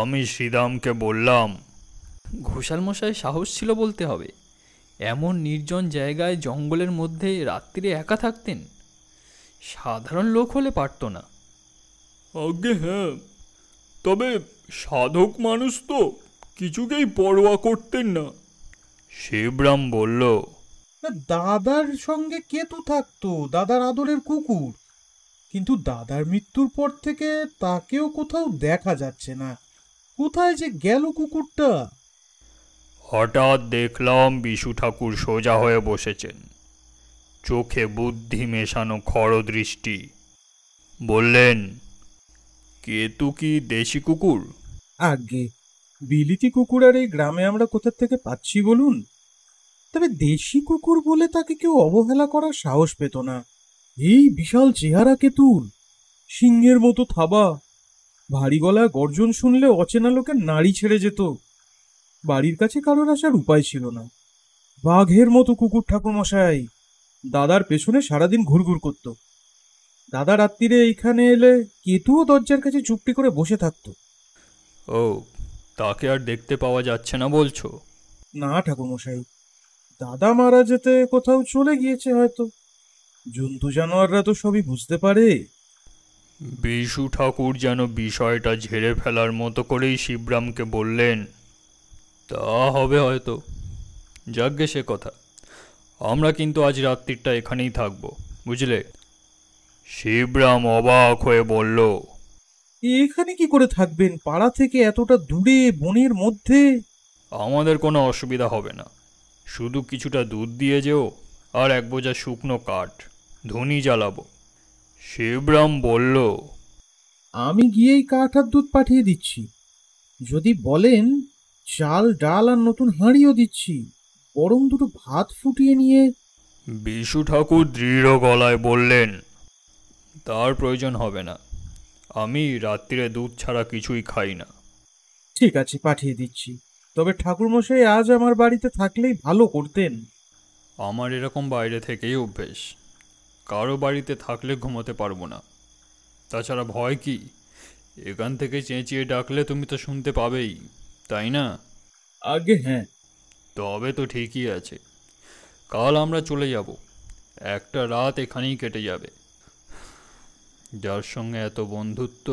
আমি শ্রীদামকে বললাম ঘোষাল মশাই সাহস ছিল বলতে হবে এমন নির্জন জায়গায় জঙ্গলের মধ্যে রাত্রিরে একা থাকতেন সাধারণ লোক হলে পারত না আগে হ্যাঁ তবে সাধক মানুষ তো কিছুকেই পরোয়া করতেন না শিবরাম বলল না দাদার সঙ্গে কেতু থাকতো দাদার আদরের কুকুর কিন্তু দাদার মৃত্যুর পর থেকে তাকেও কোথাও দেখা যাচ্ছে না কোথায় যে গেল কুকুরটা হঠাৎ দেখলাম বিশু ঠাকুর সোজা হয়ে বসেছেন চোখে বুদ্ধি মেশানো খড়দৃষ্টি বললেন কেতু কি দেশি কুকুর আগে বিলিতি কুকুর আর এই গ্রামে আমরা কোথার থেকে পাচ্ছি বলুন তবে দেশি কুকুর বলে তাকে কেউ অবহেলা করার সাহস পেত না এই বিশাল চেহারা কেতুর সিংহের মতো থাবা ভারী গলায় গর্জন শুনলে অচেনা লোকের নাড়ি ছেড়ে যেত বাড়ির কাছে কারোর আসার উপায় ছিল না বাঘের মতো কুকুর ঠাকুরমশাই দাদার পেছনে সারাদিন ঘুরঘুর করত দাদা রাত্রিরে এইখানে এলে কেতুও দরজার কাছে চুপটি করে বসে থাকতো ও তাকে আর দেখতে পাওয়া যাচ্ছে না বলছো না ঠাকুরমশাই দাদা মারা যেতে কোথাও চলে গিয়েছে হয়তো জন্তু জানোয়াররা তো সবই বুঝতে পারে বিশু ঠাকুর যেন বিষয়টা ঝেড়ে ফেলার মতো করেই শিবরামকে বললেন তা হবে হয়তো যাগ্যে সে কথা আমরা কিন্তু আজ রাত্রিটা এখানেই থাকবো বুঝলে শিবরাম অবাক হয়ে বলল এখানে কি করে থাকবেন পাড়া থেকে এতটা দূরে বনের মধ্যে আমাদের কোনো অসুবিধা হবে না শুধু কিছুটা দুধ দিয়ে যেও আর এক বোঝা শুকনো কাঠ ধনি জ্বালাবো শিবরাম বলল আমি গিয়েই কাঠ আর দুধ পাঠিয়ে দিচ্ছি যদি বলেন চাল ডাল আর নতুন হাঁড়িও দিচ্ছি বরং দুটো ভাত ফুটিয়ে নিয়ে বিশু ঠাকুর দৃঢ় গলায় বললেন তার প্রয়োজন হবে না আমি রাত্রিরে দুধ ছাড়া কিছুই খাই না ঠিক আছে পাঠিয়ে দিচ্ছি তবে ঠাকুরমশাই আজ আমার বাড়িতে থাকলেই ভালো করতেন আমার এরকম বাইরে থেকেই অভ্যেস কারো বাড়িতে থাকলে ঘুমোতে পারবো না তাছাড়া ভয় কি এখান থেকে চেঁচিয়ে ডাকলে তুমি তো শুনতে পাবেই তাই না আগে হ্যাঁ তবে তো ঠিকই আছে কাল আমরা চলে যাব একটা রাত এখানেই কেটে যাবে যার সঙ্গে এত বন্ধুত্ব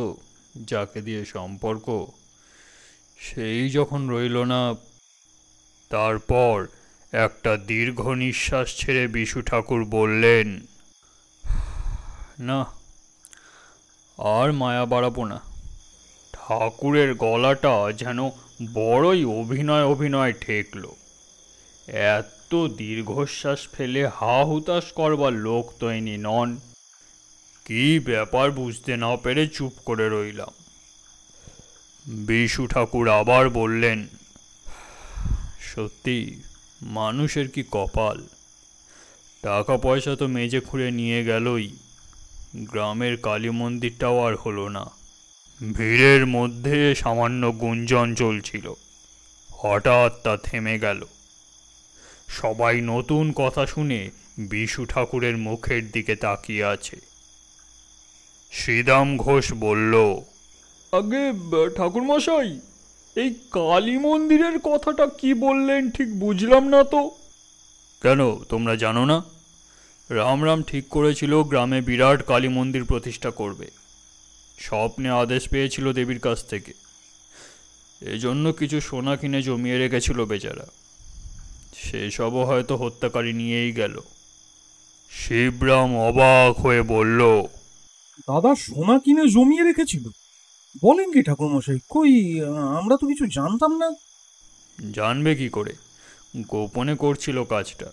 যাকে দিয়ে সম্পর্ক সেই যখন রইল না তারপর একটা দীর্ঘ নিঃশ্বাস ছেড়ে বিশু ঠাকুর বললেন না আর মায়া বাড়াবো না ঠাকুরের গলাটা যেন বড়ই অভিনয় অভিনয় ঠেকল এত দীর্ঘশ্বাস ফেলে হা হুতাশ করবার লোক তৈনি নন কি ব্যাপার বুঝতে না পেরে চুপ করে রইলাম বিশু ঠাকুর আবার বললেন সত্যি মানুষের কি কপাল টাকা পয়সা তো মেজে খুঁড়ে নিয়ে গেলই গ্রামের কালী মন্দিরটাও আর হলো না ভিড়ের মধ্যে সামান্য গুঞ্জন চলছিল হঠাৎ তা থেমে গেল সবাই নতুন কথা শুনে বিশু ঠাকুরের মুখের দিকে তাকিয়ে আছে শ্রীরাম ঘোষ বলল আগে ঠাকুরমশাই এই কালী মন্দিরের কথাটা কি বললেন ঠিক বুঝলাম না তো কেন তোমরা জানো না রাম রাম ঠিক করেছিল গ্রামে বিরাট কালী মন্দির প্রতিষ্ঠা করবে স্বপ্নে আদেশ পেয়েছিল দেবীর কাছ থেকে এজন্য কিছু সোনা কিনে জমিয়ে রেখেছিল বেচারা সেসবও হয়তো হত্যাকারী নিয়েই গেল শিবরাম অবাক হয়ে বলল দাদা সোনা কিনে জমিয়ে রেখেছিল বলেন কি ঠাকুরমশাই কই আমরা তো কিছু জানতাম না জানবে কি করে গোপনে করছিল কাজটা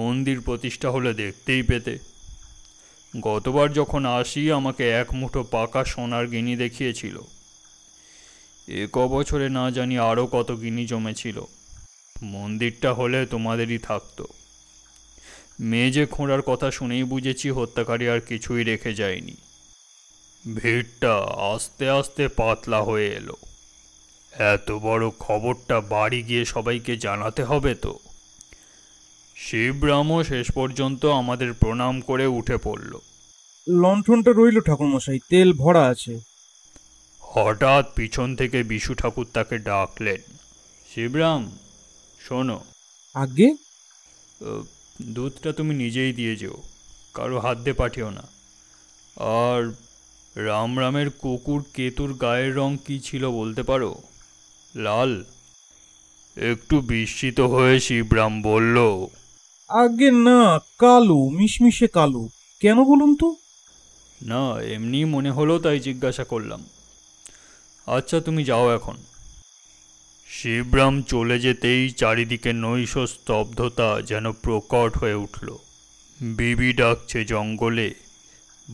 মন্দির প্রতিষ্ঠা হলে দেখতেই পেতে গতবার যখন আসি আমাকে এক মুঠো পাকা সোনার গিনি দেখিয়েছিল এ কবছরে বছরে না জানি আরও কত গিনি জমেছিল মন্দিরটা হলে তোমাদেরই থাকতো মেজে খোঁড়ার কথা শুনেই বুঝেছি হত্যাকারী আর কিছুই রেখে যায়নি ভিড়টা আস্তে আস্তে পাতলা হয়ে এলো এত বড় খবরটা বাড়ি গিয়ে সবাইকে জানাতে হবে তো শিবরামও শেষ পর্যন্ত আমাদের প্রণাম করে উঠে পড়ল লণ্ঠনটা রইল ঠাকুরমশাই তেল ভরা আছে হঠাৎ পিছন থেকে বিশু ঠাকুর তাকে ডাকলেন শিবরাম শোনো আগে দুধটা তুমি নিজেই দিয়ে যেও কারো হাত দিয়ে পাঠিও না আর রাম রামের কুকুর কেতুর গায়ের রং কি ছিল বলতে পারো লাল একটু বিস্মিত হয়ে শিবরাম বলল আগে না কালো মিশমিশে কালো কেন বলুন তো না এমনি মনে হলো তাই জিজ্ঞাসা করলাম আচ্ছা তুমি যাও এখন শিবরাম চলে যেতেই চারিদিকে নৈশ স্তব্ধতা যেন প্রকট হয়ে উঠল বিবি ডাকছে জঙ্গলে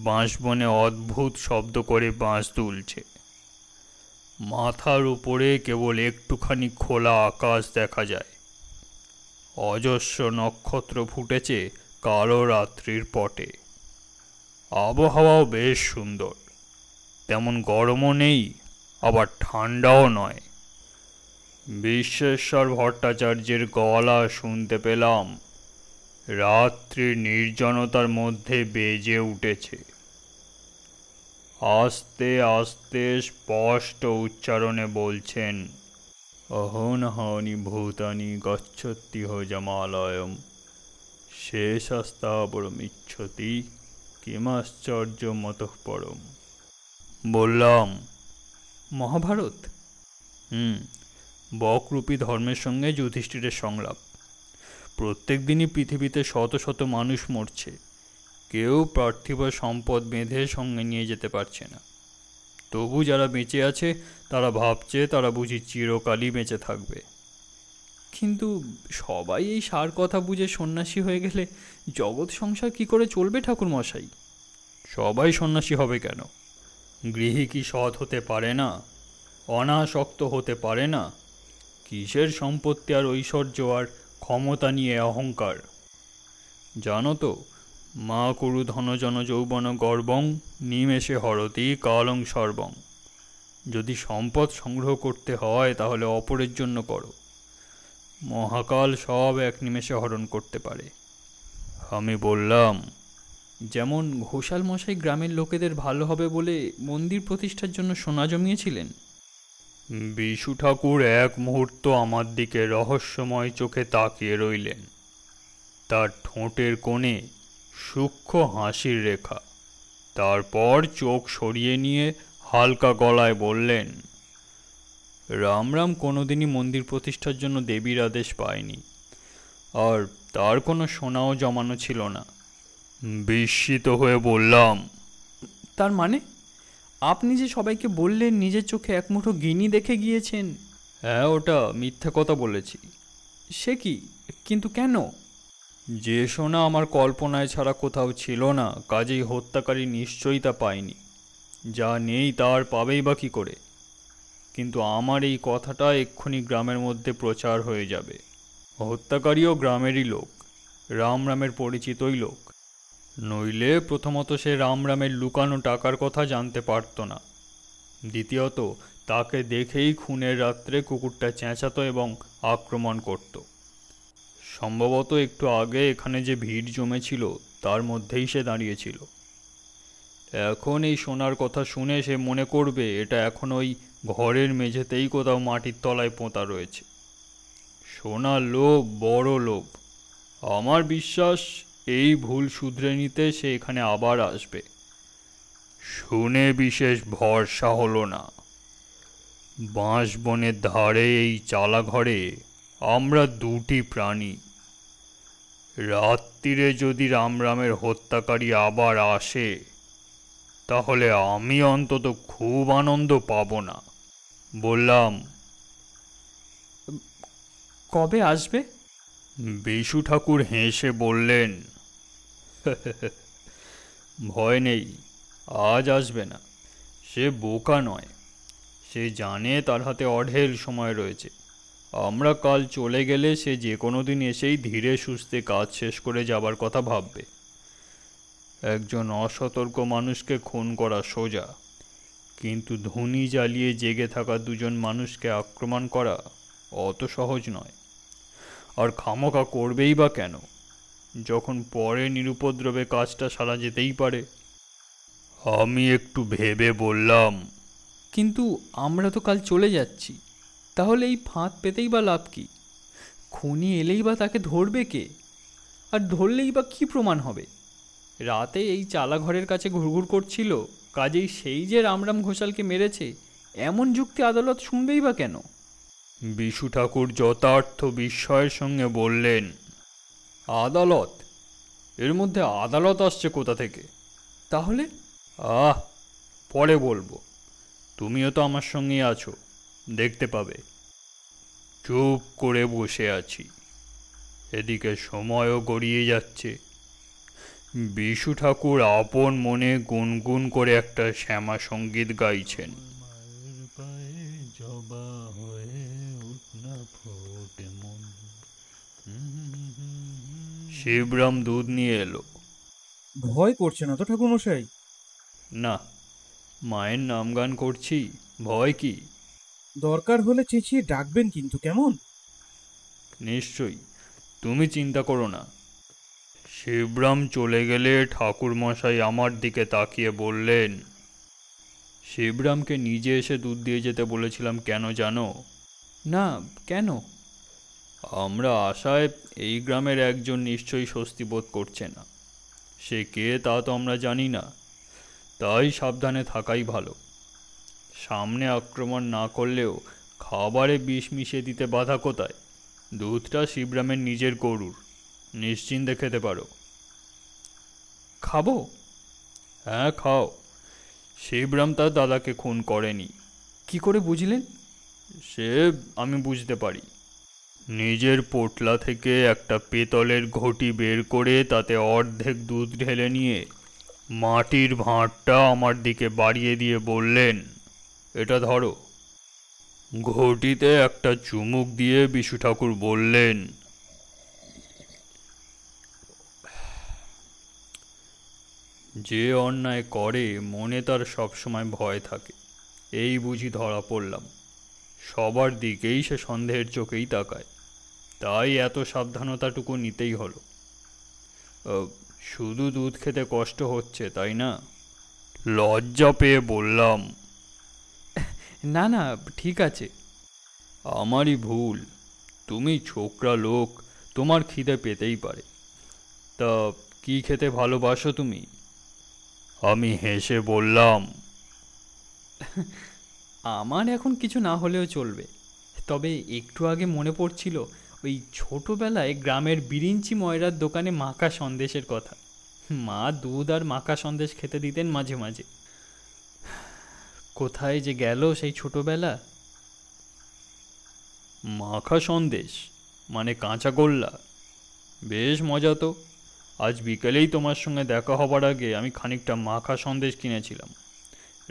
বাঁশবনে অদ্ভুত শব্দ করে বাঁশ তুলছে মাথার উপরে কেবল একটুখানি খোলা আকাশ দেখা যায় অজস্র নক্ষত্র ফুটেছে কালো রাত্রির পটে আবহাওয়াও বেশ সুন্দর তেমন গরমও নেই আবার ঠান্ডাও নয় বিশ্বেশ্বর ভট্টাচার্যের গলা শুনতে পেলাম রাত্রির নির্জনতার মধ্যে বেজে উঠেছে আস্তে আস্তে স্পষ্ট উচ্চারণে বলছেন অহনহনি ভূতানি গচ্ছতি হজমালয়ম শেষাস্তাবরমিচ্ছতি কিমাশ্চর্য মতঃপরম বললাম মহাভারত হুম বকরূপী ধর্মের সঙ্গে যুধিষ্ঠিরের সংলাপ প্রত্যেক দিনই পৃথিবীতে শত শত মানুষ মরছে কেউ পার্থিব সম্পদ বেঁধে সঙ্গে নিয়ে যেতে পারছে না তবু যারা বেঁচে আছে তারা ভাবছে তারা বুঝি চিরকালই বেঁচে থাকবে কিন্তু সবাই এই সার কথা বুঝে সন্ন্যাসী হয়ে গেলে জগৎ সংসার কি করে চলবে ঠাকুর মশাই সবাই সন্ন্যাসী হবে কেন গৃহী কি সৎ হতে পারে না অনাসক্ত হতে পারে না কিসের সম্পত্তি আর ঐশ্বর্য আর ক্ষমতা নিয়ে অহংকার জানো তো মা কুরু ধনজন যৌবন গর্বং নিমেষে হরতি কালং সর্বং যদি সম্পদ সংগ্রহ করতে হয় তাহলে অপরের জন্য করো মহাকাল সব এক নিমেষে হরণ করতে পারে আমি বললাম যেমন ঘোষাল মশাই গ্রামের লোকেদের ভালো হবে বলে মন্দির প্রতিষ্ঠার জন্য সোনা জমিয়েছিলেন বিশু ঠাকুর এক মুহূর্ত আমার দিকে রহস্যময় চোখে তাকিয়ে রইলেন তার ঠোঁটের কোণে সূক্ষ্ম হাসির রেখা তারপর চোখ সরিয়ে নিয়ে হালকা গলায় বললেন রামরাম কোনোদিনই মন্দির প্রতিষ্ঠার জন্য দেবীর আদেশ পায়নি আর তার কোনো সোনাও জমানো ছিল না বিস্মিত হয়ে বললাম তার মানে আপনি যে সবাইকে বললেন নিজের চোখে এক মুঠো গিনি দেখে গিয়েছেন হ্যাঁ ওটা মিথ্যে কথা বলেছি সে কি কিন্তু কেন যে সোনা আমার কল্পনায় ছাড়া কোথাও ছিল না কাজেই হত্যাকারী নিশ্চয়ই তা পায়নি যা নেই তার পাবেই বা কী করে কিন্তু আমার এই কথাটা এক্ষুনি গ্রামের মধ্যে প্রচার হয়ে যাবে হত্যাকারীও গ্রামেরই লোক রাম রামের পরিচিতই লোক নইলে প্রথমত সে রামরামের লুকানো টাকার কথা জানতে পারত না দ্বিতীয়ত তাকে দেখেই খুনের রাত্রে কুকুরটা চেঁচাত এবং আক্রমণ করত সম্ভবত একটু আগে এখানে যে ভিড় জমেছিল তার মধ্যেই সে দাঁড়িয়েছিল এখন এই সোনার কথা শুনে সে মনে করবে এটা এখন ওই ঘরের মেঝেতেই কোথাও মাটির তলায় পোঁতা রয়েছে সোনার লোভ বড় লোভ আমার বিশ্বাস এই ভুল শুধরে নিতে সে এখানে আবার আসবে শুনে বিশেষ ভরসা হলো না বাঁশ বনের ধারে এই চালাঘরে আমরা দুটি প্রাণী রাত্রিরে যদি রামরামের হত্যাকারী আবার আসে তাহলে আমি অন্তত খুব আনন্দ পাব না বললাম কবে আসবে বিশু ঠাকুর হেসে বললেন ভয় নেই আজ আসবে না সে বোকা নয় সে জানে তার হাতে অঢেল সময় রয়েছে আমরা কাল চলে গেলে সে যে কোনো দিন এসেই ধীরে সুস্থে কাজ শেষ করে যাবার কথা ভাববে একজন অসতর্ক মানুষকে খুন করা সোজা কিন্তু ধনী জ্বালিয়ে জেগে থাকা দুজন মানুষকে আক্রমণ করা অত সহজ নয় আর খামকা করবেই বা কেন যখন পরে নিরুপদ্রবে কাজটা সারা যেতেই পারে আমি একটু ভেবে বললাম কিন্তু আমরা তো কাল চলে যাচ্ছি তাহলে এই ফাঁদ পেতেই বা লাভ কি খুনি এলেই বা তাকে ধরবে কে আর ধরলেই বা কি প্রমাণ হবে রাতে এই চালাঘরের কাছে ঘুরঘুর করছিল কাজেই সেই যে রামরাম ঘোষালকে মেরেছে এমন যুক্তি আদালত শুনবেই বা কেন বিশু ঠাকুর যথার্থ বিস্ময়ের সঙ্গে বললেন আদালত এর মধ্যে আদালত আসছে কোথা থেকে তাহলে আহ পরে বলবো তুমিও তো আমার সঙ্গে আছো দেখতে পাবে চুপ করে বসে আছি এদিকে সময়ও গড়িয়ে যাচ্ছে বিশু ঠাকুর আপন মনে গুনগুন করে একটা শ্যামা সঙ্গীত গাইছেন শিবরাম দুধ নিয়ে এলো ভয় করছে না তো ঠাকুরমশাই না মায়ের নাম গান করছি ভয় কি দরকার হলে চেঁচিয়ে ডাকবেন কিন্তু কেমন নিশ্চয়ই তুমি চিন্তা করো না শিবরাম চলে গেলে ঠাকুরমশাই আমার দিকে তাকিয়ে বললেন শিবরামকে নিজে এসে দুধ দিয়ে যেতে বলেছিলাম কেন জানো না কেন আমরা আশায় এই গ্রামের একজন নিশ্চয়ই স্বস্তি বোধ করছে না সে কে তা তো আমরা জানি না তাই সাবধানে থাকাই ভালো সামনে আক্রমণ না করলেও খাবারে বিষ মিশিয়ে দিতে বাধা কোথায় দুধটা শিবরামের নিজের গরুর নিশ্চিন্তে খেতে পারো খাবো হ্যাঁ খাও শিবরাম তার দাদাকে খুন করেনি কি করে বুঝলেন সে আমি বুঝতে পারি নিজের পোটলা থেকে একটা পেতলের ঘটি বের করে তাতে অর্ধেক দুধ ঢেলে নিয়ে মাটির ভাঁড়টা আমার দিকে বাড়িয়ে দিয়ে বললেন এটা ধরো ঘটিতে একটা চুমুক দিয়ে বিশু ঠাকুর বললেন যে অন্যায় করে মনে তার সবসময় ভয় থাকে এই বুঝি ধরা পড়লাম সবার দিকেই সে সন্দেহের চোখেই তাকায় তাই এত সাবধানতাটুকু নিতেই হলো শুধু দুধ খেতে কষ্ট হচ্ছে তাই না লজ্জা পেয়ে বললাম না না ঠিক আছে আমারই ভুল তুমি ছোকরা লোক তোমার খিদে পেতেই পারে তা কি খেতে ভালোবাসো তুমি আমি হেসে বললাম আমার এখন কিছু না হলেও চলবে তবে একটু আগে মনে পড়ছিল ওই ছোটোবেলায় গ্রামের বিরিঞ্চি ময়রার দোকানে মাখা সন্দেশের কথা মা দুধ আর মাখা সন্দেশ খেতে দিতেন মাঝে মাঝে কোথায় যে গেল সেই ছোটোবেলা মাখা সন্দেশ মানে কাঁচা গোল্লা বেশ মজা তো আজ বিকেলেই তোমার সঙ্গে দেখা হবার আগে আমি খানিকটা মাখা সন্দেশ কিনেছিলাম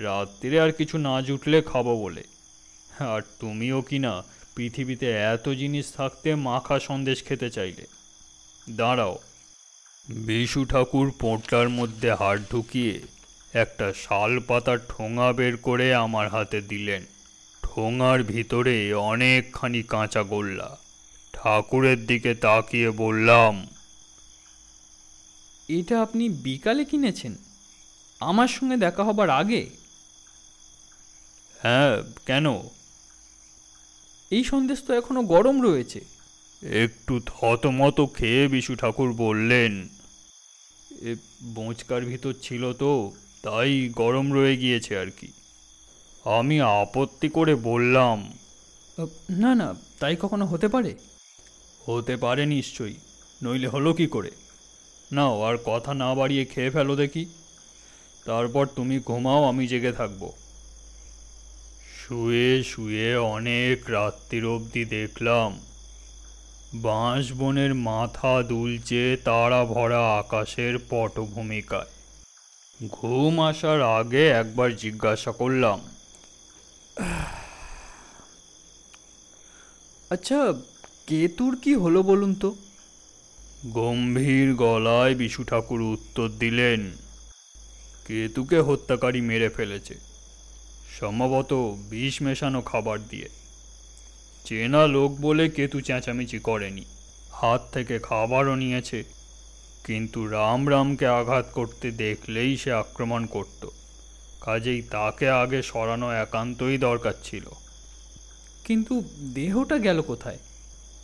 রাত্রিরে আর কিছু না জুটলে খাবো বলে আর তুমিও কি না পৃথিবীতে এত জিনিস থাকতে মাখা সন্দেশ খেতে চাইলে দাঁড়াও বিশু ঠাকুর পোঁটলার মধ্যে হাত ঢুকিয়ে একটা শাল পাতা ঠোঙা বের করে আমার হাতে দিলেন ঠোঙার ভিতরে অনেকখানি কাঁচা গোল্লা ঠাকুরের দিকে তাকিয়ে বললাম এটা আপনি বিকালে কিনেছেন আমার সঙ্গে দেখা হবার আগে হ্যাঁ কেন এই সন্দেশ তো এখনো গরম রয়েছে একটু থতমত খেয়ে বিশু ঠাকুর বললেন এ বোঁচকার ভিতর ছিল তো তাই গরম রয়ে গিয়েছে আর কি আমি আপত্তি করে বললাম না না তাই কখনো হতে পারে হতে পারে নিশ্চয়ই নইলে হলো কি করে নাও আর কথা না বাড়িয়ে খেয়ে ফেলো দেখি তারপর তুমি ঘুমাও আমি জেগে থাকবো শুয়ে শুয়ে অনেক রাত্রির অবধি দেখলাম বাঁশ বনের মাথা দুলছে তারা ভরা আকাশের পটভূমিকায় ঘুম আসার আগে একবার জিজ্ঞাসা করলাম আচ্ছা কেতুর কি হলো বলুন তো গম্ভীর গলায় বিশু ঠাকুর উত্তর দিলেন কেতুকে হত্যাকারী মেরে ফেলেছে সম্ভবত বিষ মেশানো খাবার দিয়ে চেনা লোক বলে কেতু চেঁচামেচি করেনি হাত থেকে খাবারও নিয়েছে কিন্তু রাম রামকে আঘাত করতে দেখলেই সে আক্রমণ করত কাজেই তাকে আগে সরানো একান্তই দরকার ছিল কিন্তু দেহটা গেল কোথায়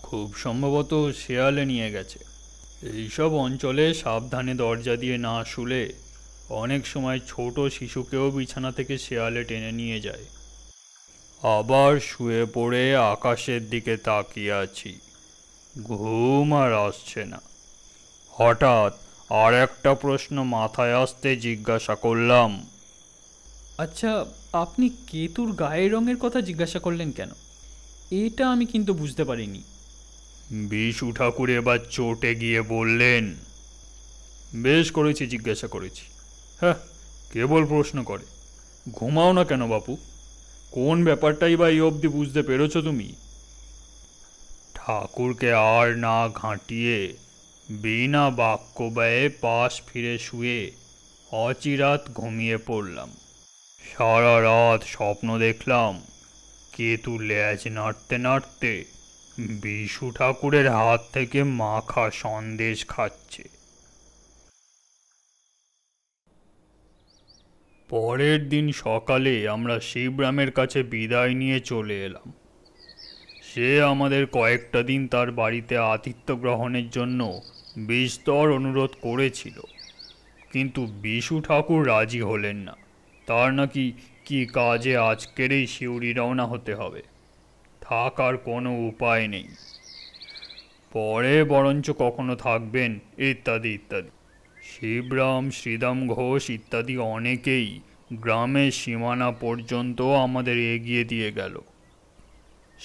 খুব সম্ভবত শেয়ালে নিয়ে গেছে এইসব অঞ্চলে সাবধানে দরজা দিয়ে না শুলে অনেক সময় ছোট শিশুকেও বিছানা থেকে শেয়ালে টেনে নিয়ে যায় আবার শুয়ে পড়ে আকাশের দিকে তাকিয়ে আছি ঘুম আর আসছে না হঠাৎ আর একটা প্রশ্ন মাথায় আসতে জিজ্ঞাসা করলাম আচ্ছা আপনি কেতুর গায়ের রঙের কথা জিজ্ঞাসা করলেন কেন এটা আমি কিন্তু বুঝতে পারিনি বিশু ঠাকুর এবার চোটে গিয়ে বললেন বেশ করেছি জিজ্ঞাসা করেছি হ্যাঁ কেবল প্রশ্ন করে ঘুমাও না কেন বাপু কোন ব্যাপারটাই বা এই অবধি বুঝতে পেরেছ তুমি ঠাকুরকে আর না ঘাঁটিয়ে বিনা বাক্য ব্যয়ে পাশ ফিরে শুয়ে অচিরাত ঘুমিয়ে পড়লাম সারা রাত স্বপ্ন দেখলাম কেতু ল্যাজ নাড়তে নাড়তে বিশু ঠাকুরের হাত থেকে মাখা সন্দেশ খাচ্ছে পরের দিন সকালে আমরা শিবরামের কাছে বিদায় নিয়ে চলে এলাম সে আমাদের কয়েকটা দিন তার বাড়িতে আতিথ্য গ্রহণের জন্য বিস্তর অনুরোধ করেছিল কিন্তু বিশু ঠাকুর রাজি হলেন না তার নাকি কি কাজে আজকেরই শিউরি রওনা হতে হবে থাকার কোনো উপায় নেই পরে বরঞ্চ কখনো থাকবেন ইত্যাদি ইত্যাদি শিবরাম শ্রীদাম ঘোষ ইত্যাদি অনেকেই গ্রামের সীমানা পর্যন্ত আমাদের এগিয়ে দিয়ে গেল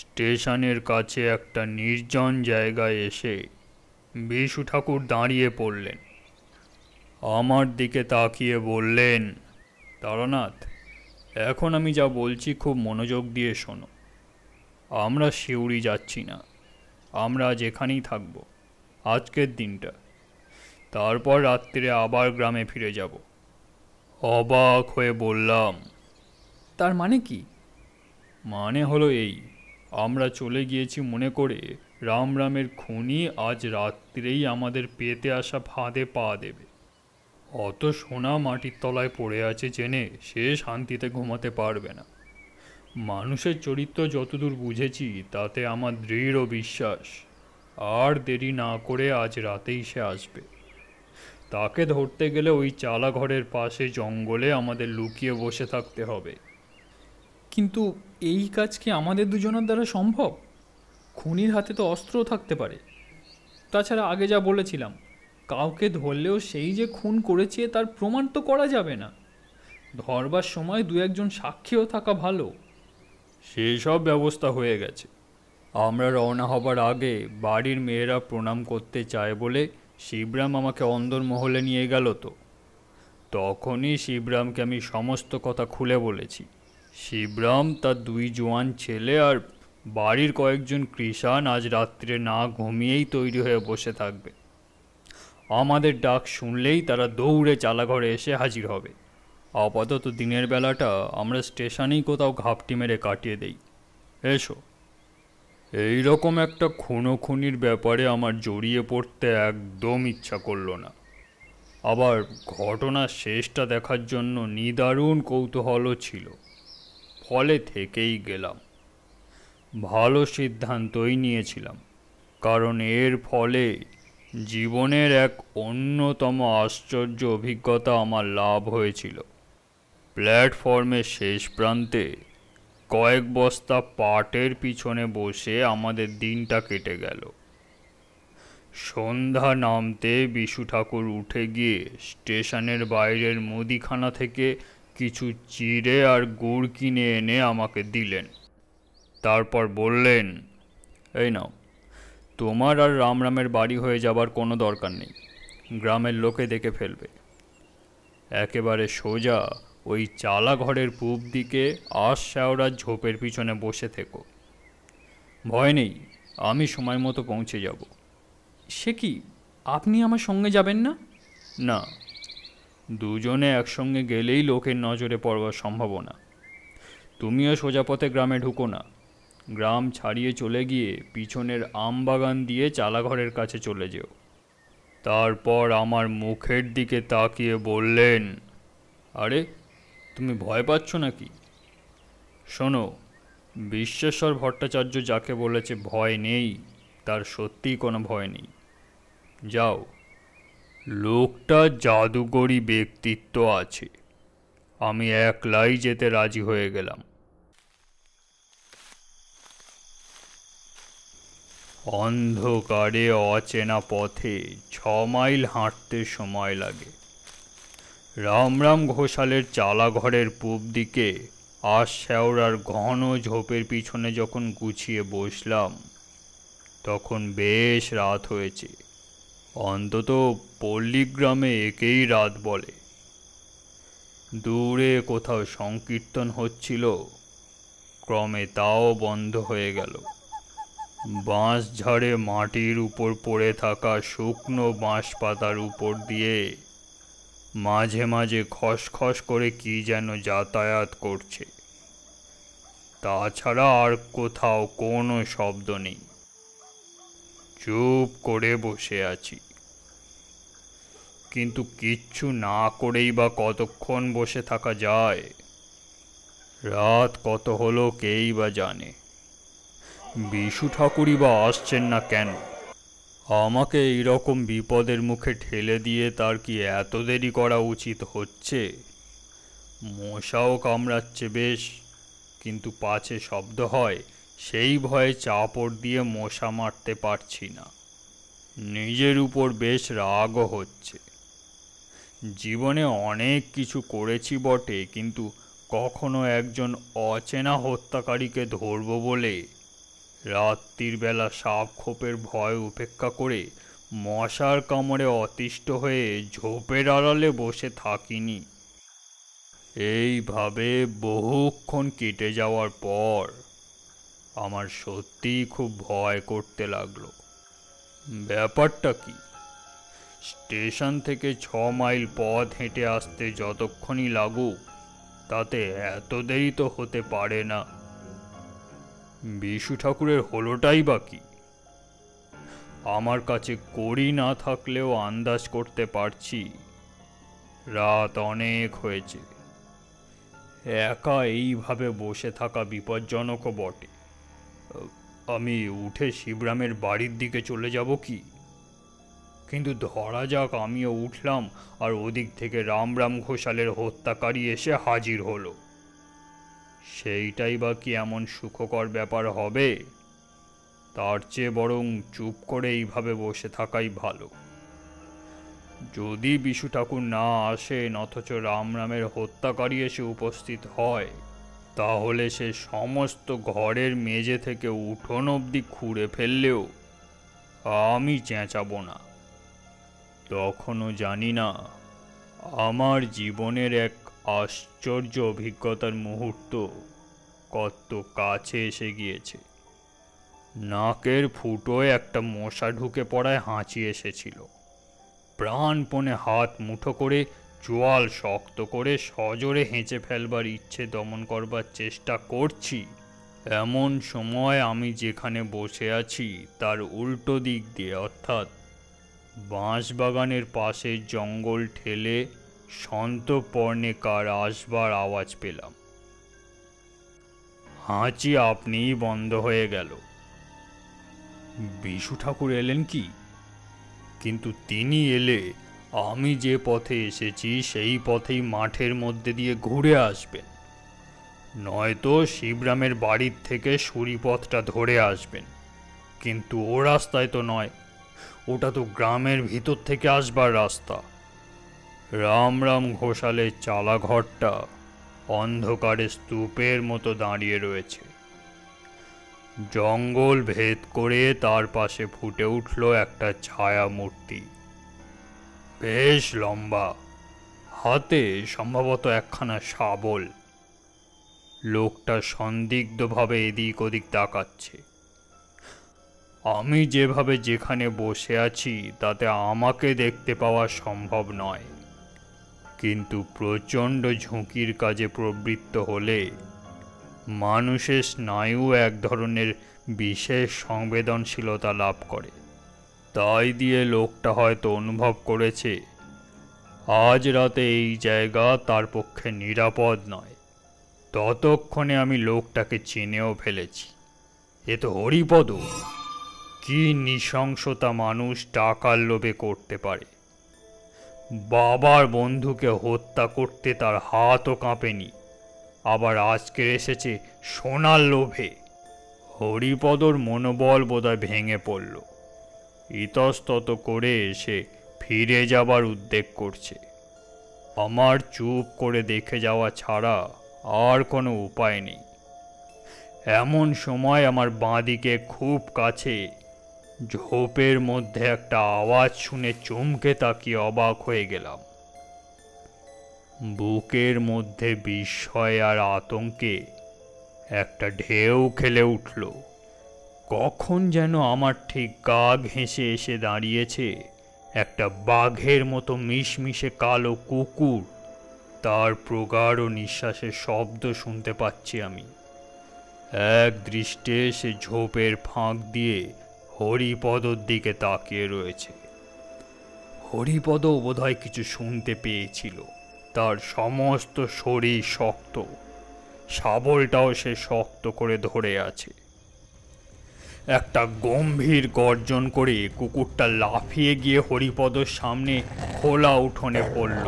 স্টেশনের কাছে একটা নির্জন জায়গায় এসে বিশু ঠাকুর দাঁড়িয়ে পড়লেন আমার দিকে তাকিয়ে বললেন তারানাথ এখন আমি যা বলছি খুব মনোযোগ দিয়ে শোনো আমরা শিউরি যাচ্ছি না আমরা যেখানেই থাকব আজকের দিনটা তারপর রাত্রে আবার গ্রামে ফিরে যাব অবাক হয়ে বললাম তার মানে কি মানে হলো এই আমরা চলে গিয়েছি মনে করে রাম রামের খুনি আজ রাত্রেই আমাদের পেতে আসা ফাঁদে পা দেবে অত সোনা মাটির তলায় পড়ে আছে জেনে সে শান্তিতে ঘুমাতে পারবে না মানুষের চরিত্র যতদূর বুঝেছি তাতে আমার দৃঢ় বিশ্বাস আর দেরি না করে আজ রাতেই সে আসবে তাকে ধরতে গেলে ওই চালাঘরের পাশে জঙ্গলে আমাদের লুকিয়ে বসে থাকতে হবে কিন্তু এই কাজ কি আমাদের দুজনের দ্বারা সম্ভব খুনির হাতে তো অস্ত্র থাকতে পারে তাছাড়া আগে যা বলেছিলাম কাউকে ধরলেও সেই যে খুন করেছে তার প্রমাণ তো করা যাবে না ধরবার সময় দু একজন সাক্ষীও থাকা ভালো সেসব ব্যবস্থা হয়ে গেছে আমরা রওনা হবার আগে বাড়ির মেয়েরা প্রণাম করতে চায় বলে শিবরাম আমাকে অন্দর মহলে নিয়ে গেল তো তখনই শিবরামকে আমি সমস্ত কথা খুলে বলেছি শিবরাম তার দুই জোয়ান ছেলে আর বাড়ির কয়েকজন কৃষাণ আজ রাত্রে না ঘুমিয়েই তৈরি হয়ে বসে থাকবে আমাদের ডাক শুনলেই তারা দৌড়ে চালাঘরে এসে হাজির হবে আপাতত দিনের বেলাটা আমরা স্টেশনেই কোথাও ঘাপটি মেরে কাটিয়ে দেই এসো এই রকম একটা খুনোখুনির ব্যাপারে আমার জড়িয়ে পড়তে একদম ইচ্ছা করলো না আবার ঘটনার শেষটা দেখার জন্য নিদারুণ কৌতূহলও ছিল ফলে থেকেই গেলাম ভালো সিদ্ধান্তই নিয়েছিলাম কারণ এর ফলে জীবনের এক অন্যতম আশ্চর্য অভিজ্ঞতা আমার লাভ হয়েছিল প্ল্যাটফর্মের শেষ প্রান্তে কয়েক বস্তা পাটের পিছনে বসে আমাদের দিনটা কেটে গেল সন্ধ্যা নামতে বিশু ঠাকুর উঠে গিয়ে স্টেশনের বাইরের মুদিখানা থেকে কিছু চিড়ে আর গুড় কিনে এনে আমাকে দিলেন তারপর বললেন এই নাও তোমার আর রামরামের বাড়ি হয়ে যাবার কোনো দরকার নেই গ্রামের লোকে দেখে ফেলবে একেবারে সোজা ওই চালা ঘরের পূব দিকে আশ শ্যাওড়ার ঝোপের পিছনে বসে থেকো ভয় নেই আমি সময় মতো পৌঁছে যাব সে কি আপনি আমার সঙ্গে যাবেন না না দুজনে একসঙ্গে গেলেই লোকের নজরে পড়বার সম্ভাবনা তুমিও সোজাপথে গ্রামে ঢুকো না গ্রাম ছাড়িয়ে চলে গিয়ে পিছনের আমবাগান দিয়ে চালাঘরের কাছে চলে যেও তারপর আমার মুখের দিকে তাকিয়ে বললেন আরে তুমি ভয় পাচ্ছ নাকি শোনো বিশ্বেশ্বর ভট্টাচার্য যাকে বলেছে ভয় নেই তার সত্যিই কোনো ভয় নেই যাও লোকটা জাদুগরি ব্যক্তিত্ব আছে আমি একলাই যেতে রাজি হয়ে গেলাম অন্ধকারে অচেনা পথে ছ মাইল হাঁটতে সময় লাগে রামরাম ঘোষালের চালাঘরের পূব দিকে আশ শ্যাওড়ার ঘন ঝোপের পিছনে যখন গুছিয়ে বসলাম তখন বেশ রাত হয়েছে অন্তত পল্লীগ্রামে একেই রাত বলে দূরে কোথাও সংকীর্তন হচ্ছিল ক্রমে তাও বন্ধ হয়ে গেল বাঁশ ঝাড়ে মাটির উপর পড়ে থাকা শুকনো বাঁশ পাতার উপর দিয়ে মাঝে মাঝে খসখস করে কি যেন যাতায়াত করছে তাছাড়া আর কোথাও কোনো শব্দ নেই চুপ করে বসে আছি কিন্তু কিচ্ছু না করেই বা কতক্ষণ বসে থাকা যায় রাত কত হলো কেই বা জানে বিশু ঠাকুরই বা আসছেন না কেন আমাকে এই রকম বিপদের মুখে ঠেলে দিয়ে তার কি এত দেরি করা উচিত হচ্ছে মশাও কামড়াচ্ছে বেশ কিন্তু পাছে শব্দ হয় সেই ভয়ে চাপড় দিয়ে মশা মারতে পারছি না নিজের উপর বেশ রাগও হচ্ছে জীবনে অনেক কিছু করেছি বটে কিন্তু কখনো একজন অচেনা হত্যাকারীকে ধরব বলে রাত্রির বেলা সাপ খোপের ভয় উপেক্ষা করে মশার কামড়ে অতিষ্ঠ হয়ে ঝোপের আড়ালে বসে থাকিনি এইভাবে বহুক্ষণ কেটে যাওয়ার পর আমার সত্যিই খুব ভয় করতে লাগলো ব্যাপারটা কি স্টেশন থেকে ছ মাইল পথ হেঁটে আসতে যতক্ষণই লাগুক তাতে এত দেরি তো হতে পারে না বিশু ঠাকুরের হলোটাই বা কি আমার কাছে করি না থাকলেও আন্দাজ করতে পারছি রাত অনেক হয়েছে একা এইভাবে বসে থাকা বিপজ্জনকও বটে আমি উঠে শিবরামের বাড়ির দিকে চলে যাব কি কিন্তু ধরা যাক আমিও উঠলাম আর ওদিক থেকে রামরাম ঘোষালের হত্যাকারী এসে হাজির হলো সেইটাই বা কি এমন সুখকর ব্যাপার হবে তার চেয়ে বরং চুপ করে এইভাবে বসে থাকাই ভালো যদি বিশু ঠাকুর না আসেন অথচ রাম রামের হত্যাকারী এসে উপস্থিত হয় তাহলে সে সমস্ত ঘরের মেজে থেকে উঠোন অবধি খুঁড়ে ফেললেও আমি চেঁচাবো না তখনও জানি না আমার জীবনের এক আশ্চর্য অভিজ্ঞতার মুহূর্ত কত কাছে এসে গিয়েছে নাকের ফুটোয় একটা মশা ঢুকে পড়ায় হাঁচি এসেছিল প্রাণপণে হাত মুঠো করে জোয়াল শক্ত করে সজোরে হেঁচে ফেলবার ইচ্ছে দমন করবার চেষ্টা করছি এমন সময় আমি যেখানে বসে আছি তার উল্টো দিক দিয়ে অর্থাৎ বাঁশবাগানের পাশের জঙ্গল ঠেলে সন্তপর্ণে কার আসবার আওয়াজ পেলাম হাঁচি আপনিই বন্ধ হয়ে গেল বিশু ঠাকুর এলেন কি কিন্তু তিনি এলে আমি যে পথে এসেছি সেই পথেই মাঠের মধ্যে দিয়ে ঘুরে আসবেন নয়তো শিবরামের বাড়ির থেকে সুরিপথটা ধরে আসবেন কিন্তু ও রাস্তায় তো নয় ওটা তো গ্রামের ভিতর থেকে আসবার রাস্তা রাম রাম ঘোষালের চালাঘরটা অন্ধকারে স্তূপের মতো দাঁড়িয়ে রয়েছে জঙ্গল ভেদ করে তার পাশে ফুটে উঠল একটা ছায়া মূর্তি বেশ লম্বা হাতে সম্ভবত একখানা শাবল লোকটা সন্দিগ্ধভাবে এদিক ওদিক তাকাচ্ছে আমি যেভাবে যেখানে বসে আছি তাতে আমাকে দেখতে পাওয়া সম্ভব নয় কিন্তু প্রচণ্ড ঝুঁকির কাজে প্রবৃত্ত হলে মানুষের স্নায়ু এক ধরনের বিশেষ সংবেদনশীলতা লাভ করে তাই দিয়ে লোকটা হয়তো অনুভব করেছে আজ রাতে এই জায়গা তার পক্ষে নিরাপদ নয় ততক্ষণে আমি লোকটাকে চিনেও ফেলেছি এ তো হরিপদ কি নৃশংসতা মানুষ টাকার লোভে করতে পারে বাবার বন্ধুকে হত্যা করতে তার হাতও কাঁপেনি আবার আজকের এসেছে সোনার লোভে হরিপদর মনোবল বোধহয় ভেঙে পড়ল ইতস্তত করে এসে ফিরে যাবার উদ্বেগ করছে আমার চুপ করে দেখে যাওয়া ছাড়া আর কোনো উপায় নেই এমন সময় আমার বাঁদিকে খুব কাছে ঝোপের মধ্যে একটা আওয়াজ শুনে চমকে তাকিয়ে অবাক হয়ে গেলাম বুকের মধ্যে বিস্ময় আর আতঙ্কে একটা ঢেউ খেলে উঠল কখন যেন আমার ঠিক গা ঘেঁষে এসে দাঁড়িয়েছে একটা বাঘের মতো মিশমিশে কালো কুকুর তার প্রগাঢ় নিঃশ্বাসের শব্দ শুনতে পাচ্ছি আমি এক দৃষ্টে সে ঝোপের ফাঁক দিয়ে হরিপদর দিকে তাকিয়ে রয়েছে হরিপদ হয় কিছু শুনতে পেয়েছিল তার সমস্ত শরীর শক্ত শাবলটাও সে শক্ত করে ধরে আছে একটা গম্ভীর গর্জন করে কুকুরটা লাফিয়ে গিয়ে হরিপদর সামনে খোলা উঠোনে পড়ল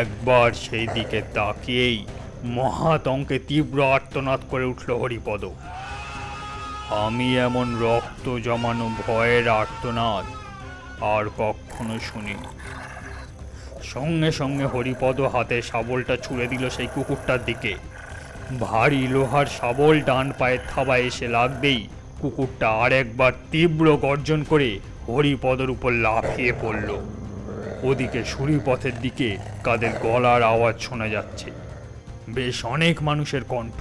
একবার সেই দিকে তাকিয়েই মহাতঙ্কে তীব্র আর্তনাদ করে উঠল হরিপদ আমি এমন রক্ত জমানো ভয়ের আর্তনাদ আর কখনো শুনি সঙ্গে সঙ্গে হরিপদ হাতে শাবলটা ছুঁড়ে দিল সেই কুকুরটার দিকে ভারী লোহার শাবল ডান পায়ের থাবায় এসে লাগবেই কুকুরটা আরেকবার তীব্র গর্জন করে হরিপদর উপর লাফিয়ে পড়ল ওদিকে সুরিপথের দিকে কাদের গলার আওয়াজ শোনা যাচ্ছে বেশ অনেক মানুষের কণ্ঠ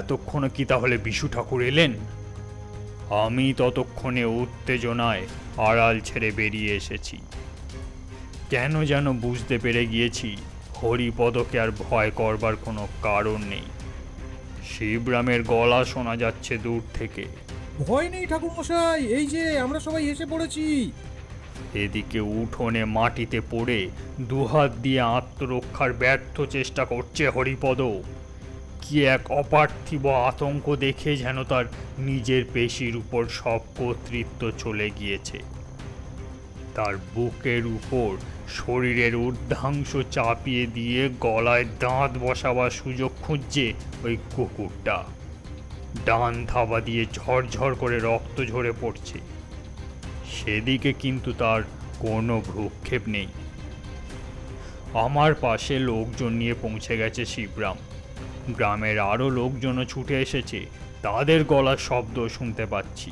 এতক্ষণে কি তাহলে বিশু ঠাকুর এলেন আমি ততক্ষণে উত্তেজনায় আড়াল ছেড়ে বেরিয়ে এসেছি কেন যেন বুঝতে পেরে গিয়েছি হরিপদকে আর ভয় করবার কোনো কারণ নেই শিবরামের গলা শোনা যাচ্ছে দূর থেকে ভয় নেই ঠাকুরমশাই এই যে আমরা সবাই এসে পড়েছি এদিকে উঠোনে মাটিতে পড়ে দুহাত দিয়ে আত্মরক্ষার ব্যর্থ চেষ্টা করছে হরিপদ কি এক অপার্থিব আতঙ্ক দেখে যেন তার নিজের পেশির উপর সব কর্তৃত্ব চলে গিয়েছে তার বুকের উপর শরীরের ঊর্ধ্বাংশ চাপিয়ে দিয়ে গলায় দাঁত বসাবার সুযোগ খুঁজছে ওই কুকুরটা ডান ধাবা দিয়ে ঝরঝর করে রক্ত ঝরে পড়ছে সেদিকে কিন্তু তার কোনো ভ্রুক্ষেপ নেই আমার পাশে লোকজন নিয়ে পৌঁছে গেছে শিবরাম গ্রামের আরও লোকজনও ছুটে এসেছে তাদের গলার শব্দ শুনতে পাচ্ছি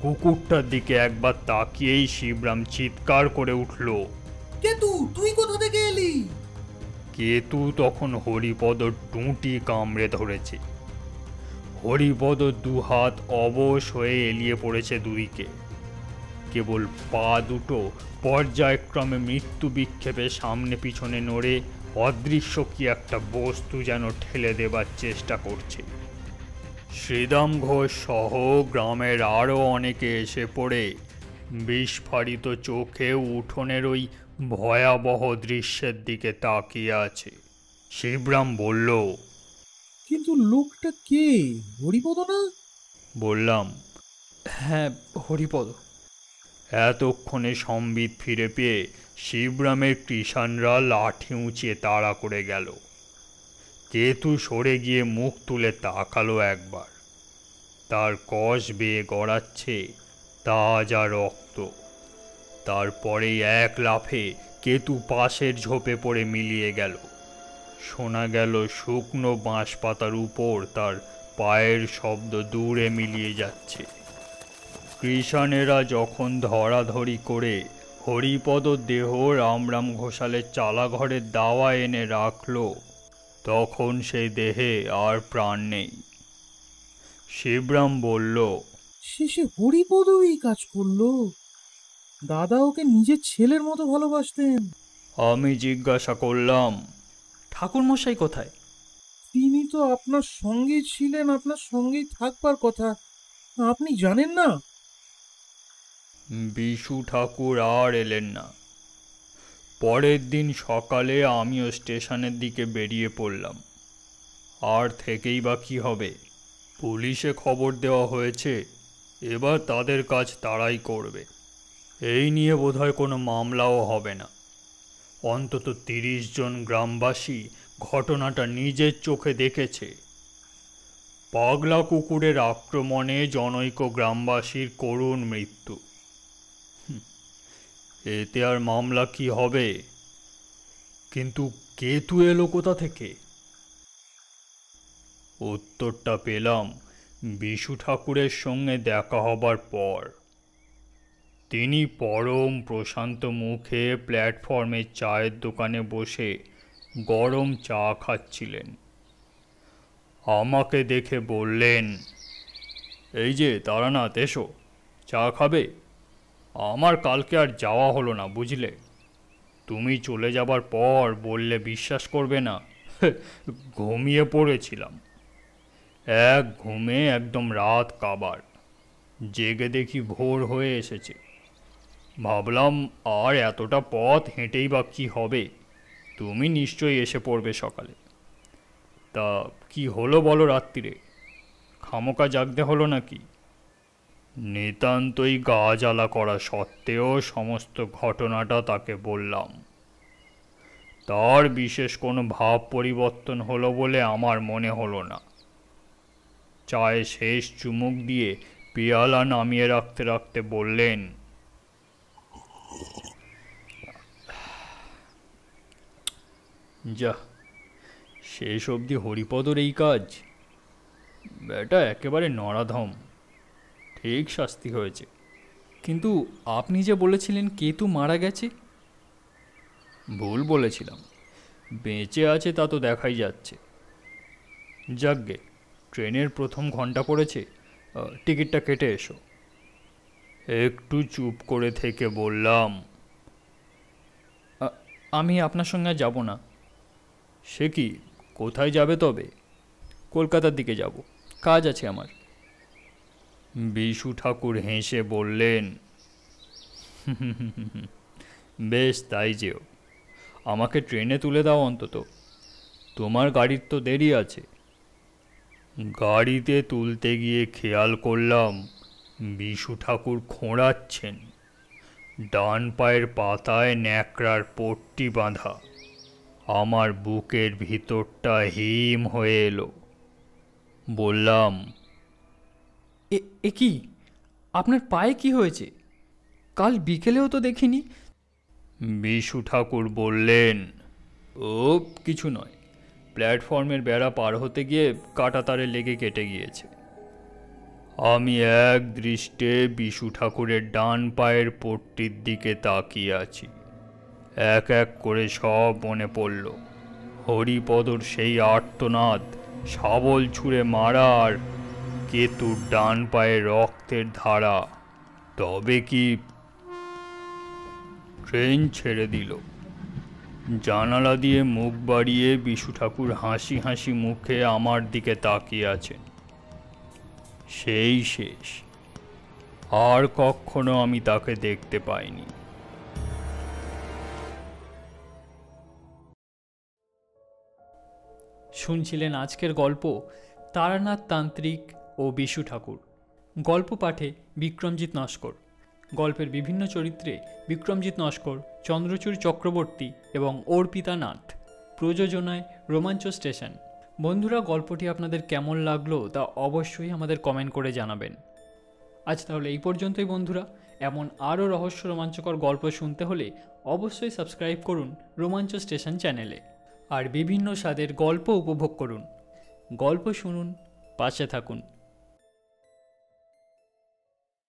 কুকুরটার দিকে একবার তাকিয়েই শিবরাম চিৎকার করে উঠল কেতু তুই কোথা থেকে এলি কেতু তখন হরিপদর টুঁটি কামড়ে ধরেছে হরিপদ দুহাত অবশ হয়ে এলিয়ে পড়েছে দুইকে কেবল পা দুটো পর্যায়ক্রমে মৃত্যু বিক্ষেপে সামনে পিছনে নড়ে অদৃশ্য কি একটা বস্তু যেন ঠেলে দেবার চেষ্টা করছে শ্রীদাম ঘোষ সহ গ্রামের আরও অনেকে এসে পড়ে বিস্ফারিত চোখে উঠোনের ওই ভয়াবহ দৃশ্যের দিকে তাকিয়ে আছে শিবরাম বলল কিন্তু লোকটা কে হরিপদ না বললাম হ্যাঁ হরিপদ এতক্ষণে সম্বিত ফিরে পেয়ে শিবরামের কৃষাণরা লাঠি উঁচিয়ে তাড়া করে গেল কেতু সরে গিয়ে মুখ তুলে তাকালো একবার তার কষ বেয়ে গড়াচ্ছে তাজা রক্ত তারপরেই এক লাফে কেতু পাশের ঝোপে পড়ে মিলিয়ে গেল শোনা গেল শুকনো বাঁশ পাতার উপর তার পায়ের শব্দ দূরে মিলিয়ে যাচ্ছে কৃষাণেরা যখন ধরাধরি করে হরিপদ দেহ রামরাম ঘোষালের চালাঘরের দাওয়া এনে রাখল তখন সে দেহে আর প্রাণ নেই শিবরাম বলল সে হরিপদ এই কাজ করলো দাদা ওকে নিজের ছেলের মতো ভালোবাসতেন আমি জিজ্ঞাসা করলাম ঠাকুরমশাই কোথায় তিনি তো আপনার সঙ্গেই ছিলেন আপনার সঙ্গেই থাকবার কথা আপনি জানেন না বিশু ঠাকুর আর এলেন না পরের দিন সকালে আমিও স্টেশনের দিকে বেরিয়ে পড়লাম আর থেকেই বা কী হবে পুলিশে খবর দেওয়া হয়েছে এবার তাদের কাজ তারাই করবে এই নিয়ে বোধহয় কোনো মামলাও হবে না অন্তত তিরিশ জন গ্রামবাসী ঘটনাটা নিজের চোখে দেখেছে পাগলা কুকুরের আক্রমণে জনৈক গ্রামবাসীর করুণ মৃত্যু এতে আর মামলা কি হবে কিন্তু কেতু এলো কোথা থেকে উত্তরটা পেলাম বিশু ঠাকুরের সঙ্গে দেখা হবার পর তিনি পরম প্রশান্ত মুখে প্ল্যাটফর্মে চায়ের দোকানে বসে গরম চা খাচ্ছিলেন আমাকে দেখে বললেন এই যে তারানাথ এসো চা খাবে আমার কালকে আর যাওয়া হলো না বুঝলে তুমি চলে যাবার পর বললে বিশ্বাস করবে না ঘুমিয়ে পড়েছিলাম এক ঘুমে একদম রাত কাবার জেগে দেখি ভোর হয়ে এসেছে ভাবলাম আর এতটা পথ হেঁটেই বা কী হবে তুমি নিশ্চয়ই এসে পড়বে সকালে তা কি হলো বলো রাত্রিরে খামোকা জাগতে হলো নাকি নিতান্তই গা জ্বালা করা সত্ত্বেও সমস্ত ঘটনাটা তাকে বললাম তার বিশেষ কোনো ভাব পরিবর্তন হলো বলে আমার মনে হলো না চায়ে শেষ চুমুক দিয়ে পেয়ালা নামিয়ে রাখতে রাখতে বললেন যা শেষ অবধি হরিপদর এই কাজ বেটা একেবারে নরাধম ঠিক শাস্তি হয়েছে কিন্তু আপনি যে বলেছিলেন কেতু মারা গেছে ভুল বলেছিলাম বেঁচে আছে তা তো দেখাই যাচ্ছে যাকগে ট্রেনের প্রথম ঘন্টা পড়েছে টিকিটটা কেটে এসো একটু চুপ করে থেকে বললাম আমি আপনার সঙ্গে যাব না সে কি কোথায় যাবে তবে কলকাতার দিকে যাব কাজ আছে আমার বিশু ঠাকুর হেসে বললেন বেশ তাই যেও আমাকে ট্রেনে তুলে দাও অন্তত তোমার গাড়ির তো দেরি আছে গাড়িতে তুলতে গিয়ে খেয়াল করলাম বিশু ঠাকুর খোঁড়াচ্ছেন ডান পায়ের পাতায় ন্যাকড়ার পট্টি বাঁধা আমার বুকের ভিতরটা হিম হয়ে এলো বললাম এ কি আপনার পায়ে কি হয়েছে কাল বিকেলেও তো দেখিনি বিশু ঠাকুর বললেন ও কিছু নয় প্ল্যাটফর্মের বেড়া পার হতে গিয়ে কাটা তারে লেগে কেটে গিয়েছে আমি এক দৃষ্টে বিশু ঠাকুরের ডান পায়ের পট্টির দিকে তাকিয়ে আছি এক এক করে সব মনে পড়ল হরিপদর সেই আর্তনাদ সাবল ছুঁড়ে মারার কেতুর ডান পায়ে রক্তের ধারা তবে কি ট্রেন ছেড়ে দিল জানালা দিয়ে মুখ বাড়িয়ে বিশু ঠাকুর হাসি হাসি মুখে আমার দিকে তাকিয়ে আছেন সেই শেষ আর কখনো আমি তাকে দেখতে পাইনি শুনছিলেন আজকের গল্প তারানাথ তান্ত্রিক ও বিশু ঠাকুর গল্প পাঠে বিক্রমজিৎ নস্কর গল্পের বিভিন্ন চরিত্রে বিক্রমজিৎ নস্কর চন্দ্রচূড় চক্রবর্তী এবং অর্পিতা নাথ প্রযোজনায় রোমাঞ্চ স্টেশন বন্ধুরা গল্পটি আপনাদের কেমন লাগলো তা অবশ্যই আমাদের কমেন্ট করে জানাবেন আজ তাহলে এই পর্যন্তই বন্ধুরা এমন আরও রহস্য রোমাঞ্চকর গল্প শুনতে হলে অবশ্যই সাবস্ক্রাইব করুন রোমাঞ্চ স্টেশন চ্যানেলে আর বিভিন্ন স্বাদের গল্প উপভোগ করুন গল্প শুনুন পাশে থাকুন